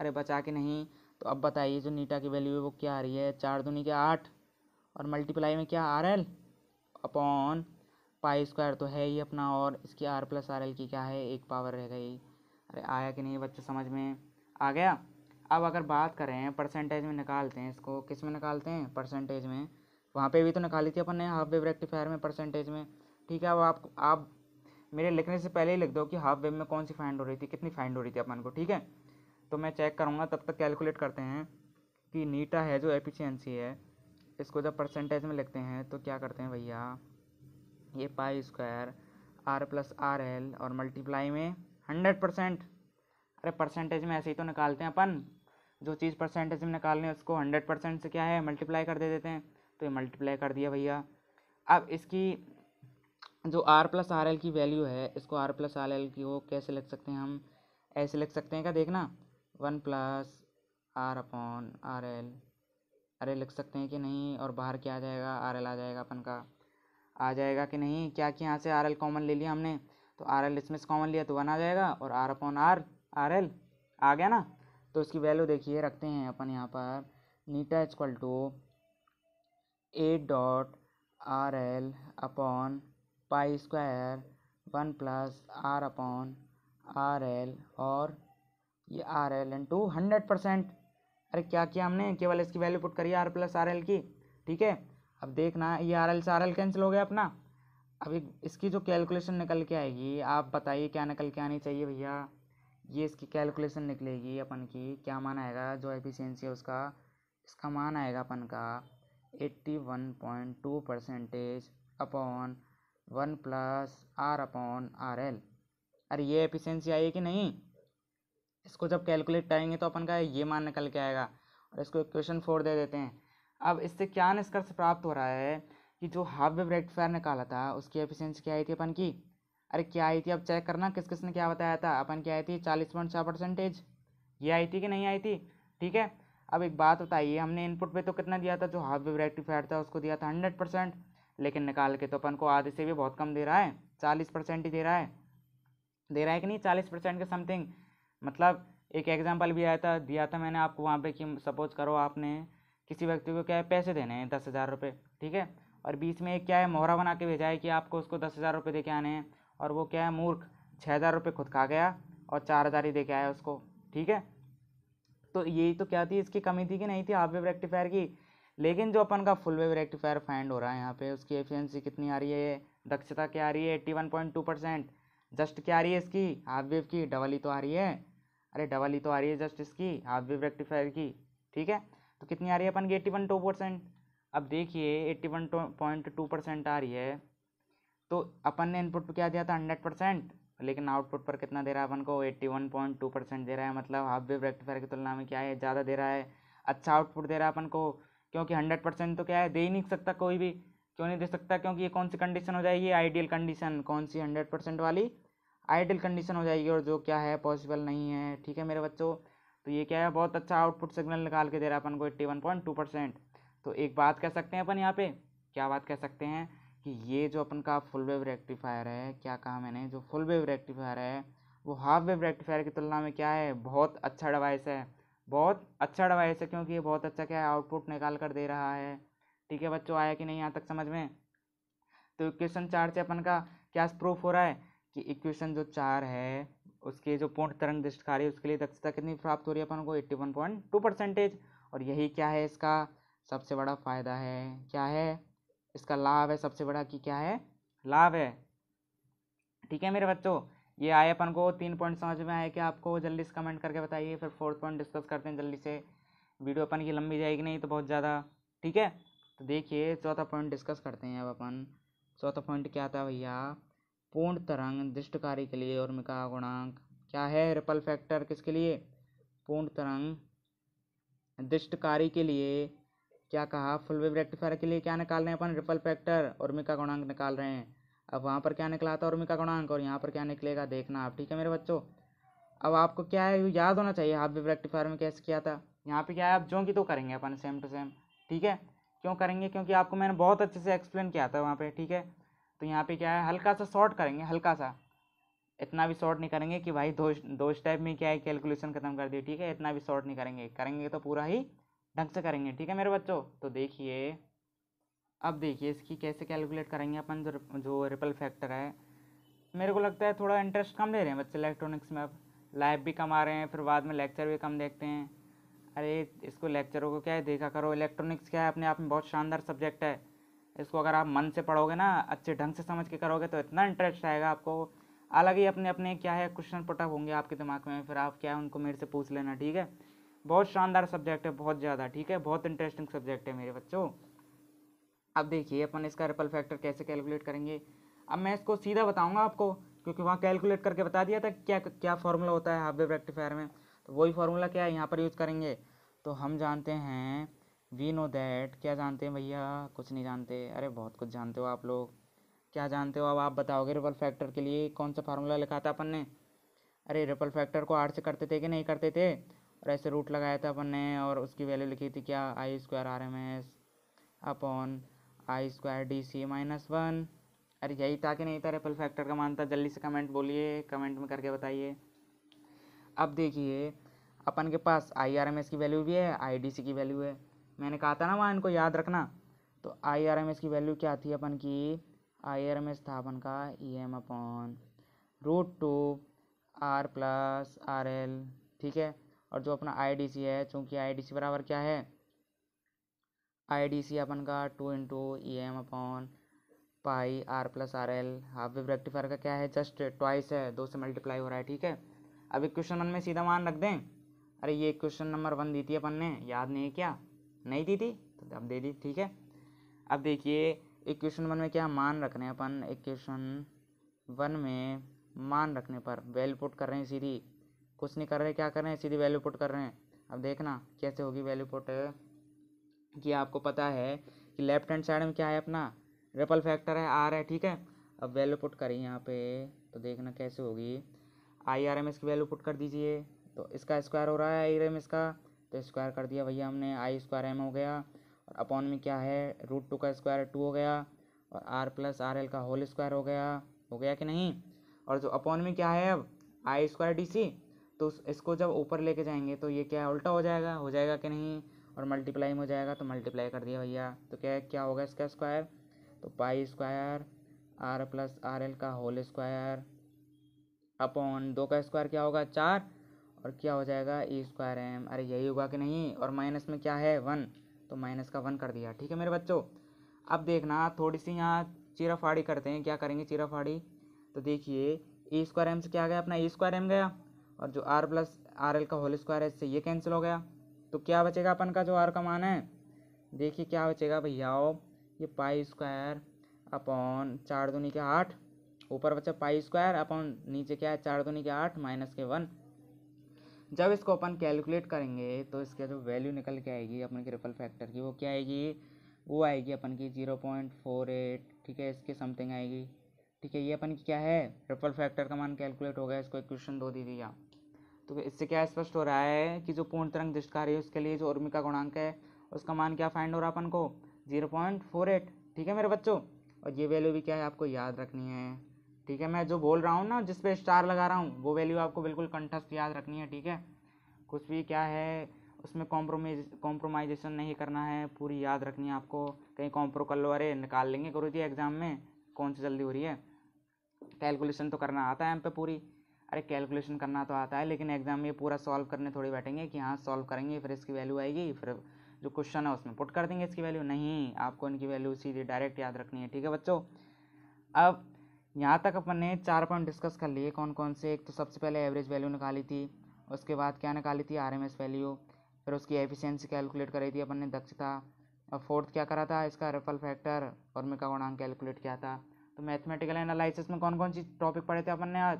अरे बचा के नहीं तो अब बताइए जो नीटा की वैल्यू है वो क्या आ रही है चार दूनी के आठ और मल्टीप्लाई में क्या R L upon pi square तो है ही अपना और इसकी आर प्लस आर एल की क्या है एक पावर रह गई अरे आया कि नहीं बच्चों समझ में आ गया अब अगर बात करें परसेंटेज में निकालते हैं इसको किस में निकालते हैं परसेंटेज में वहाँ पे भी तो निकाली थी अपन ने हाफ वेव रेक्टिफायर में परसेंटेज में ठीक है अब आप आप मेरे लिखने से पहले ही लिख दो कि हाफ वेव में कौन सी फाइंड हो रही थी कितनी फाइंड हो रही थी अपन को ठीक है तो मैं चेक करूँगा तब तक कैलकुलेट करते हैं कि नीटा है जो एफिशियंसी है इसको जब परसेंटेज में लिखते हैं तो क्या करते हैं भैया ये pi square R plus R L और मल्टीप्लाई में हंड्रेड परसेंट अरे परसेंटेज में ऐसे ही तो निकालते हैं अपन जो चीज़ परसेंटेज में निकालनी है उसको हंड्रेड परसेंट से क्या है मल्टीप्लाई कर दे देते हैं तो ये मल्टीप्लाई कर दिया भैया अब इसकी जो आर प्लस आर एल की वैल्यू है इसको आर प्लस आर एल की वो कैसे लिख सकते हैं हम ऐसे लिख सकते हैं क्या देखना one plus R upon R L अरे लिख सकते हैं कि नहीं और बाहर क्या आ जाएगा आर एल आ जाएगा अपन का आ जाएगा कि नहीं क्या कि यहाँ से आर एल कॉमन ले लिया हमने तो आर एल इसमें से कॉमन लिया तो वन आ जाएगा और R upon R R L आ गया ना तो उसकी वैल्यू देखिए रखते हैं अपन यहाँ पर eta equal to A dot R L upon pi square one plus R upon R L और ये R L into hundred percent अरे क्या किया हमने केवल इसकी वैल्यू पुट करी आर प्लस आर एल की ठीक है अब देखना ये आर एल से आर एल कैंसिल हो गया अपना अभी इसकी जो कैलकुलेशन निकल के आएगी आप बताइए क्या निकल के आनी चाहिए भैया ये इसकी कैलकुलेशन निकलेगी अपन की क्या मान आएगा जो एफिशिएंसी है उसका इसका मान आएगा अपन का eighty one point two percentage upon one plus R upon R L अरे ये एफिशिएंसी आई है कि नहीं इसको जब कैलकुलेट करेंगे तो अपन का ये मान निकल के आएगा और इसको क्वेश्चन फोर दे देते हैं अब इससे क्या निष्कर्ष प्राप्त हो रहा है कि जो हाफ वेव रेक्टिफायर निकाला था उसकी एफिशिएंसी क्या आई थी अपन की अरे क्या आई थी अब चेक करना किस किसने क्या बताया था अपन क्या आई थी चालीस पॉइंट छः परसेंटेज ये आई थी कि नहीं आई थी ठीक है अब एक बात बताइए हमने इनपुट पे तो कितना दिया था जो हाफ वेव रेक्टिफायर था उसको दिया था हंड्रेड परसेंट लेकिन निकाल के तो अपन को आधे से भी बहुत कम दे रहा है चालीस परसेंट ही दे रहा है दे रहा है कि नहीं चालीस परसेंट के समथिंग मतलब एक एग्जाम्पल भी आया था दिया था मैंने आपको वहाँ पे कि सपोज करो आपने किसी व्यक्ति को क्या है पैसे देने हैं दस हज़ार रुपये ठीक है और बीच में एक क्या है मोहरा बना के भेजा है कि आपको उसको दस हज़ार रुपये दे के आने हैं और वो क्या है मूर्ख छः हज़ार रुपये खुद खा गया और चार हज़ार ही दे के आया उसको ठीक है तो यही तो क्या थी इसकी कमी थी कि नहीं थी हाफ वेव रेक्टिफायर की लेकिन जो अपन का फुल वेव रेक्टिफायर फाइंड हो रहा है यहाँ पे उसकी एफिशिएंसी कितनी आ रही है दक्षता क्या आ रही है eighty one point two percent just क्या आ रही है इसकी हाफ वेव की डबल ही तो आ रही है अरे डबल ही तो आ रही है जस्ट इसकी हाफ वेव रेक्टिफायर की ठीक है तो कितनी आ रही है अपन की एट्टी वन टू परसेंट अब देखिए eighty one point two percent आ रही है तो अपन ने इनपुट पर क्या दिया था हंड्रेड परसेंट लेकिन आउटपुट पर कितना दे रहा है अपन को eighty one point two percent दे रहा है मतलब हाफ वेव रेक्टिफायर की तुलना में क्या है ज़्यादा दे रहा है अच्छा आउटपुट दे रहा है अपन को क्योंकि हंड्रेड परसेंट तो क्या है दे ही नहीं सकता कोई भी क्यों नहीं दे सकता क्योंकि ये कौन सी कंडीशन हो जाएगी आइडियल कंडीशन कौन सी हंड्रेड परसेंट वाली आइडियल कंडीशन हो जाएगी और जो क्या है पॉसिबल नहीं है ठीक है मेरे बच्चों तो ये क्या है बहुत अच्छा आउटपुट सिग्नल निकाल के दे रहा है अपन को eighty one point two percent तो एक बात कह सकते हैं अपन यहाँ पे क्या बात कह सकते हैं कि ये जो अपन का फुल वेव रेक्टिफायर है क्या कहा मैंने जो फुल वेव रेक्टिफायर है वो हाफ वेव रेक्टिफायर की तुलना में क्या है बहुत अच्छा डिवाइस है बहुत अच्छा डिवाइस है क्योंकि ये बहुत अच्छा क्या है आउटपुट निकाल कर दे रहा है ठीक है बच्चों आया कि नहीं यहाँ तक समझ में तो इक्वेशन चार से अपन का क्या प्रूफ हो रहा है कि इक्वेशन जो चार है उसके जो पूर्ण तरंग दृष्टिकारी उसके लिए दक्षता कितनी प्राप्त हो रही है अपन को eighty one point two percentage और यही क्या है इसका सबसे बड़ा फ़ायदा है क्या है इसका लाभ है सबसे बड़ा कि क्या है लाभ है ठीक है मेरे बच्चों ये आए अपन को तीन पॉइंट समझ में आए कि आपको जल्दी से कमेंट करके बताइए फिर फोर्थ पॉइंट डिस्कस करते हैं जल्दी से वीडियो अपन की लंबी जाएगी नहीं तो बहुत ज़्यादा ठीक है तो देखिए चौथा पॉइंट डिस्कस करते हैं अब अपन चौथा पॉइंट क्या था भैया पूर्ण तरंग दृष्टकारी के लिए और मिका गुणांक क्या है रिपल फैक्टर किसके लिए पूर्ण तरंग दृष्टकारी के लिए क्या कहा फुल वेव रेक्टिफायर के लिए क्या निकाल रहे हैं अपन रिपल फैक्टर और मिका गुणांक निकाल रहे हैं अब वहाँ पर क्या निकला था और मिका गुणांक और यहाँ पर क्या निकलेगा देखना आप ठीक है मेरे बच्चों अब आपको क्या है याद होना चाहिए हाफ वेव रेक्टिफायर में कैसे किया था यहाँ पर क्या है आप जो कि तो करेंगे अपन सेम टू सेम ठीक है क्यों करेंगे क्योंकि आपको मैंने बहुत अच्छे से एक्सप्लेन किया था वहाँ पर ठीक है तो यहाँ पर क्या है हल्का सा शॉर्ट करेंगे हल्का सा इतना भी शॉर्ट नहीं करेंगे कि भाई दो दो स्टेप में क्या है कैलकुलेशन खत्म कर दिए ठीक है इतना भी शॉर्ट नहीं करेंगे करेंगे तो पूरा ही ढंग से करेंगे ठीक है मेरे बच्चों तो देखिए अब देखिए इसकी कैसे कैलकुलेट करेंगे अपन जो जो रिपल फैक्टर है मेरे को लगता है थोड़ा इंटरेस्ट कम दे रहे हैं बच्चे इलेक्ट्रॉनिक्स में अब लाइव भी कम आ रहे हैं फिर बाद में लेक्चर भी कम देखते हैं अरे इसको लेक्चरों को क्या है देखा करो इलेक्ट्रॉनिक्स क्या है अपने आप में बहुत शानदार सब्जेक्ट है इसको अगर आप मन से पढ़ोगे ना अच्छे ढंग से समझ के करोगे तो इतना इंटरेस्ट आएगा आपको अलग ही अपने अपने क्या है क्वेश्चन पुटअप होंगे आपके दिमाग में फिर आप क्या है उनको मेरे से पूछ लेना ठीक है बहुत शानदार सब्जेक्ट है बहुत ज़्यादा ठीक है बहुत इंटरेस्टिंग सब्जेक्ट है मेरे बच्चों अब देखिए अपन इसका रिपल फैक्टर कैसे कैलकुलेट करेंगे अब मैं इसको सीधा बताऊंगा आपको क्योंकि वहाँ कैलकुलेट करके बता दिया था क्या क्या फार्मूला होता है हाफ वेव रेक्टिफायर में तो वही फार्मूला क्या है यहाँ पर यूज़ करेंगे तो हम जानते हैं वी नो दैट क्या जानते हैं भैया कुछ नहीं जानते अरे बहुत कुछ जानते हो आप लोग क्या जानते हो अब आप बताओगे रिपल फैक्टर के लिए कौन सा फार्मूला लिखा था अपन ने अरे रिपल फैक्टर को आठ से करते थे कि नहीं करते थे और ऐसे रूट लगाया था अपन ने और उसकी वैल्यू लिखी थी क्या I square R M S upon I square D C minus one अरे यही था कि नहीं था रेपल फैक्टर का मानता जल्दी से कमेंट बोलिए कमेंट में करके बताइए अब देखिए अपन के पास आई आर एम एस की वैल्यू भी है आई डी सी की वैल्यू है मैंने कहा था ना वहाँ इनको याद रखना तो आई आर एम एस की वैल्यू क्या थी अपन की आई आर एम एस था अपन का E M upon root two R plus R L ठीक है और जो अपना आई है चूँकि आई बराबर क्या है आई अपन का two into E M upon pi R plus R L half wave rectifier का क्या है जस्ट ट्वाइस है दो से मल्टीप्लाई हो रहा है ठीक है अब इक्वेशन वन में सीधा मान रख दें अरे ये क्वेश्चन नंबर वन दी थी अपन ने याद नहीं क्या नहीं दी थी तो अब दे दी ठीक है अब देखिए इक्वेशन वन में क्या मान रख रहे हैं अपन इक्वेशन वन में मान रखने पर वेल पुट कर रहे हैं सीधी कुछ नहीं कर रहे क्या कर रहे हैं सीधी वैल्यू पुट कर रहे हैं अब देखना कैसे होगी वैल्यू पुट कि आपको पता है कि लेफ्ट हैंड साइड में क्या है अपना रिपल फैक्टर है आर है ठीक है अब वैल्यू पुट करें यहाँ पे तो देखना कैसे होगी आई आर एम एस की वैल्यू पुट कर दीजिए तो इसका स्क्वायर हो रहा है आई आर एम एस का तो स्क्वायर कर दिया भैया हमने आई स्क्वायर एम हो गया और अपॉन में क्या है रूट टू का स्क्वायर टू हो गया और आर प्लस आर एल का होल स्क्वायर हो गया हो गया कि नहीं और जो अपॉन में क्या है अब आई स्क्वायर डी सी तो इसको जब ऊपर लेके जाएंगे तो ये क्या है उल्टा हो जाएगा हो जाएगा कि नहीं और मल्टीप्लाई में हो जाएगा तो मल्टीप्लाई कर दिया भैया तो क्या क्या होगा इसका स्क्वायर तो pi square R plus R L का होल स्क्वायर अपॉन दो का स्क्वायर क्या होगा चार और क्या हो जाएगा ई स्क्वायर एम अरे यही होगा कि नहीं और माइनस में क्या है वन तो माइनस का वन कर दिया ठीक है मेरे बच्चों अब देखना थोड़ी सी यहाँ चीराफाड़ी करते हैं क्या करेंगे चीराफाड़ी तो देखिए ई स्क्वायर एम से क्या गया अपना ई स्क्वायर एम गया और जो आर प्लस आर एल का होल स्क्वायर है इससे ये कैंसिल हो गया तो क्या बचेगा अपन का जो आर का मान है देखिए क्या बचेगा भैया ये पाई स्क्वायर अपॉन चार दूनी के आठ ऊपर बचा पाई स्क्वायर अपॉन नीचे क्या है चार दूनी के आठ माइनस के वन जब इसको अपन कैलकुलेट करेंगे तो इसका जो वैल्यू निकल के आएगी अपन के रिपल फैक्टर की वो क्या आएगी वो आएगी अपन की जीरो पॉइंट फोर एट ठीक है इसके समथिंग आएगी ठीक है ये अपन की क्या है रिपल फैक्टर का मान कैलकुलेट हो गया इसको एक क्वेश्चन दो दीजिए आप तो इससे क्या स्पष्ट हो रहा है कि जो पूर्ण तरंग दृष्टकार है उसके लिए जो उर्मिका गुणांक है उसका मान क्या फाइंड हो रहा अपन को जीरो पॉइंट फोर एट ठीक है मेरे बच्चों और ये वैल्यू भी क्या है आपको याद रखनी है ठीक है मैं जो बोल रहा हूँ ना जिस पे स्टार लगा रहा हूँ वो वैल्यू आपको बिल्कुल कंठस्थ याद रखनी है ठीक है कुछ भी क्या है उसमें कॉम्प्रोमाइज कॉम्प्रोमाइजेशन नहीं करना है पूरी याद रखनी है आपको कहीं कॉम्प्रो कर लो अरे निकाल लेंगे गुरु जी एग्ज़ाम में कौन सी जल्दी हो रही है कैलकुलेशन तो करना आता है हम पे पूरी अरे कैलकुलेशन करना तो आता है लेकिन एग्जाम में पूरा सॉल्व करने थोड़ी बैठेंगे कि हाँ सॉल्व करेंगे फिर इसकी वैल्यू आएगी फिर जो क्वेश्चन है उसमें पुट कर देंगे इसकी वैल्यू नहीं आपको इनकी वैल्यू सीधे डायरेक्ट याद रखनी है ठीक है बच्चों अब यहाँ तक अपन ने चार पॉइंट डिस्कस कर लिए कौन कौन से एक तो सबसे पहले एवरेज वैल्यू निकाली थी उसके बाद क्या निकाली थी आर वैल्यू फिर उसकी एफिशिएंसी कैलकुलेट करी थी अपन ने दक्षता और फोर्थ क्या करा था इसका रेफल फैक्टर और मेका गुणांक कैलकुलेट किया था तो मैथमेटिकल एनालिसिस में कौन कौन सी टॉपिक पढ़े थे अपन ने आज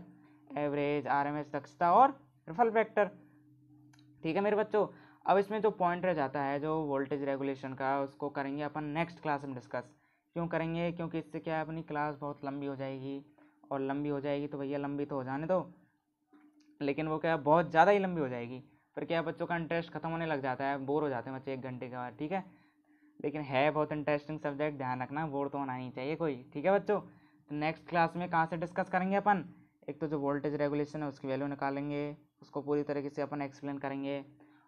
एवरेज आर एम एस दक्षता और रिफल फैक्टर ठीक है मेरे बच्चों अब इसमें जो पॉइंट रह जाता है जो वोल्टेज रेगुलेशन का उसको करेंगे अपन नेक्स्ट क्लास में डिस्कस क्यों करेंगे क्योंकि इससे क्या है अपनी क्लास बहुत लंबी हो जाएगी और लंबी हो जाएगी तो भैया लंबी तो हो जाने दो लेकिन वो क्या बहुत ज़्यादा ही लंबी हो जाएगी फिर क्या बच्चों का इंटरेस्ट खत्म होने लग जाता है बोर हो जाते हैं बच्चे एक घंटे के बाद ठीक है लेकिन है बहुत इंटरेस्टिंग सब्जेक्ट ध्यान रखना बोर तो होना ही चाहिए कोई ठीक है बच्चों तो नेक्स्ट क्लास में कहाँ से डिस्कस करेंगे अपन एक तो जो वोल्टेज रेगुलेशन है उसकी वैल्यू निकालेंगे उसको पूरी तरीके से अपन एक्सप्लेन करेंगे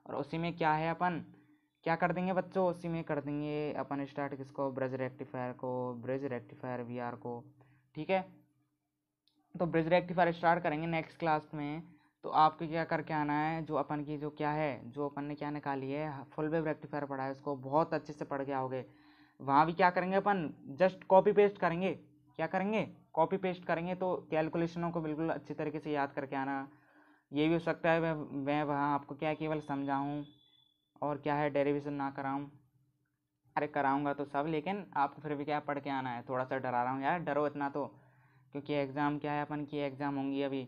और उसी में क्या है अपन क्या कर देंगे बच्चों उसी में कर देंगे अपन स्टार्ट किसको ब्रिज रेक्टिफायर को ब्रिज रेक्टिफायर वी को ठीक है तो ब्रिज रेक्टिफायर स्टार्ट करेंगे नेक्स्ट क्लास में तो आपको क्या करके आना है जो अपन की जो क्या है जो अपन ने क्या निकाली है फुल वेव रेक्टिफायर पढ़ा है उसको बहुत अच्छे से पढ़ के आओगे वहाँ भी क्या करेंगे अपन जस्ट कॉपी पेस्ट करेंगे क्या करेंगे कॉपी पेस्ट करेंगे तो कैलकुलेशनों को बिल्कुल अच्छी तरीके से याद करके आना ये भी हो सकता है मैं वहाँ आपको क्या केवल समझाऊँ और क्या है डेरिवेशन ना कराऊँ अरे कराऊँगा तो सब लेकिन आपको फिर भी क्या पढ़ के आना है थोड़ा सा डरा रहा हूँ यार डरो इतना तो क्योंकि एग्ज़ाम क्या है अपन की एग्ज़ाम होंगी अभी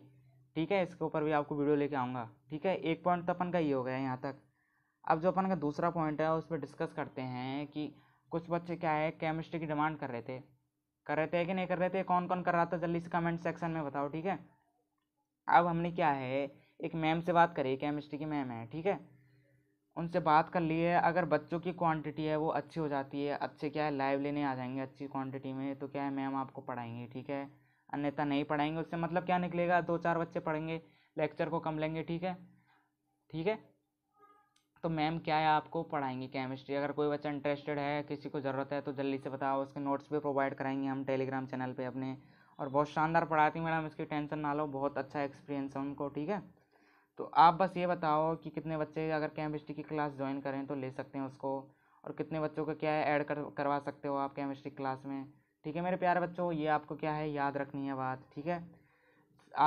ठीक है इसके ऊपर भी आपको वीडियो लेके आऊँगा ठीक है एक पॉइंट तो अपन का ही हो गया यहाँ तक अब जो अपन का दूसरा पॉइंट है उस पर डिस्कस करते हैं कि कुछ बच्चे क्या है केमिस्ट्री की डिमांड कर रहे थे कर रहे थे कि नहीं कर रहे थे कौन कौन कर रहा था जल्दी से कमेंट सेक्शन में बताओ ठीक है अब हमने क्या है एक मैम से बात करी केमिस्ट्री की मैम है ठीक है उनसे बात कर ली है अगर बच्चों की क्वांटिटी है वो अच्छी हो जाती है अच्छे क्या है लाइव लेने आ जाएंगे अच्छी क्वांटिटी में तो क्या है मैम आपको पढ़ाएंगे ठीक है अन्यथा नहीं पढ़ाएंगे उससे मतलब क्या निकलेगा दो चार बच्चे पढ़ेंगे लेक्चर को कम लेंगे ठीक है ठीक है तो मैम क्या है आपको पढ़ाएंगे केमिस्ट्री अगर कोई बच्चा इंटरेस्टेड है किसी को ज़रूरत है तो जल्दी से बताओ उसके नोट्स भी प्रोवाइड कराएंगे हम टेलीग्राम चैनल पे अपने और बहुत शानदार पढ़ाती हूँ मैडम इसकी टेंशन ना लो बहुत अच्छा एक्सपीरियंस है उनको ठीक है तो आप बस ये बताओ कि कितने बच्चे अगर केमिस्ट्री की क्लास ज्वाइन करें तो ले सकते हैं उसको और कितने बच्चों का क्या है ऐड कर करवा सकते हो आप केमिस्ट्री क्लास में ठीक है मेरे प्यारे बच्चों ये आपको क्या है याद रखनी है बात ठीक है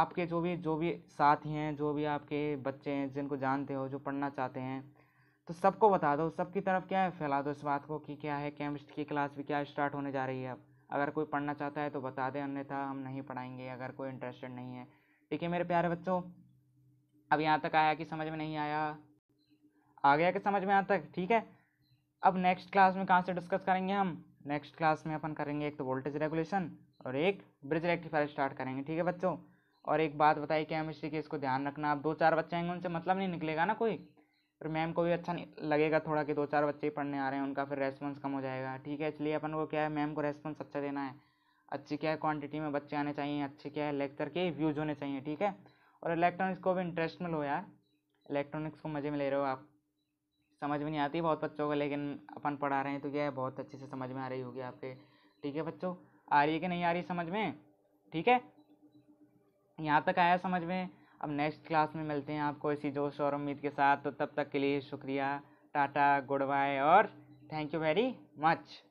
आपके जो भी जो भी साथी हैं जो भी आपके बच्चे हैं जिनको जानते हो जो पढ़ना चाहते हैं तो सबको बता दो सबकी तरफ क्या है फैला दो इस बात को कि क्या है केमिस्ट्री की क्लास भी क्या स्टार्ट होने जा रही है अब अगर कोई पढ़ना चाहता है तो बता दे अन्यथा हम नहीं पढ़ाएंगे अगर कोई इंटरेस्टेड नहीं है ठीक है मेरे प्यारे बच्चों अब यहाँ तक आया कि समझ में नहीं आया आ गया कि समझ में यहाँ तक ठीक है अब नेक्स्ट क्लास में कहाँ से डिस्कस करेंगे हम नेक्स्ट क्लास में अपन करेंगे एक तो वोल्टेज रेगुलेशन और एक ब्रिज रेक्टिफायर स्टार्ट करेंगे ठीक है बच्चों और एक बात बताइए केमिस्ट्री के इसको ध्यान रखना आप दो चार बच्चे आएंगे उनसे मतलब नहीं निकलेगा ना कोई फिर मैम को भी अच्छा नहीं लगेगा थोड़ा कि दो चार बच्चे ही पढ़ने आ रहे हैं उनका फिर रेस्पॉन्स कम हो जाएगा ठीक है इसलिए अपन को क्या है मैम को रेस्पॉन्स अच्छा देना है अच्छी क्या है क्वान्टिटी में बच्चे आने चाहिए अच्छे क्या है लेक्चर के व्यूज़ होने चाहिए ठीक है और इलेक्ट्रॉनिक्स को भी इंटरेस्ट में लो यार इलेक्ट्रॉनिक्स को मज़े में ले रहे हो आप समझ में नहीं आती बहुत बच्चों को लेकिन अपन पढ़ा रहे हैं तो क्या है बहुत अच्छे से समझ में आ रही होगी आपके ठीक है बच्चों आ रही है कि नहीं आ रही समझ में ठीक है यहाँ तक आया समझ में अब नेक्स्ट क्लास में मिलते हैं आपको इसी जोश और उम्मीद के साथ तो तब तक के लिए शुक्रिया टाटा गुड बाय और थैंक यू वेरी मच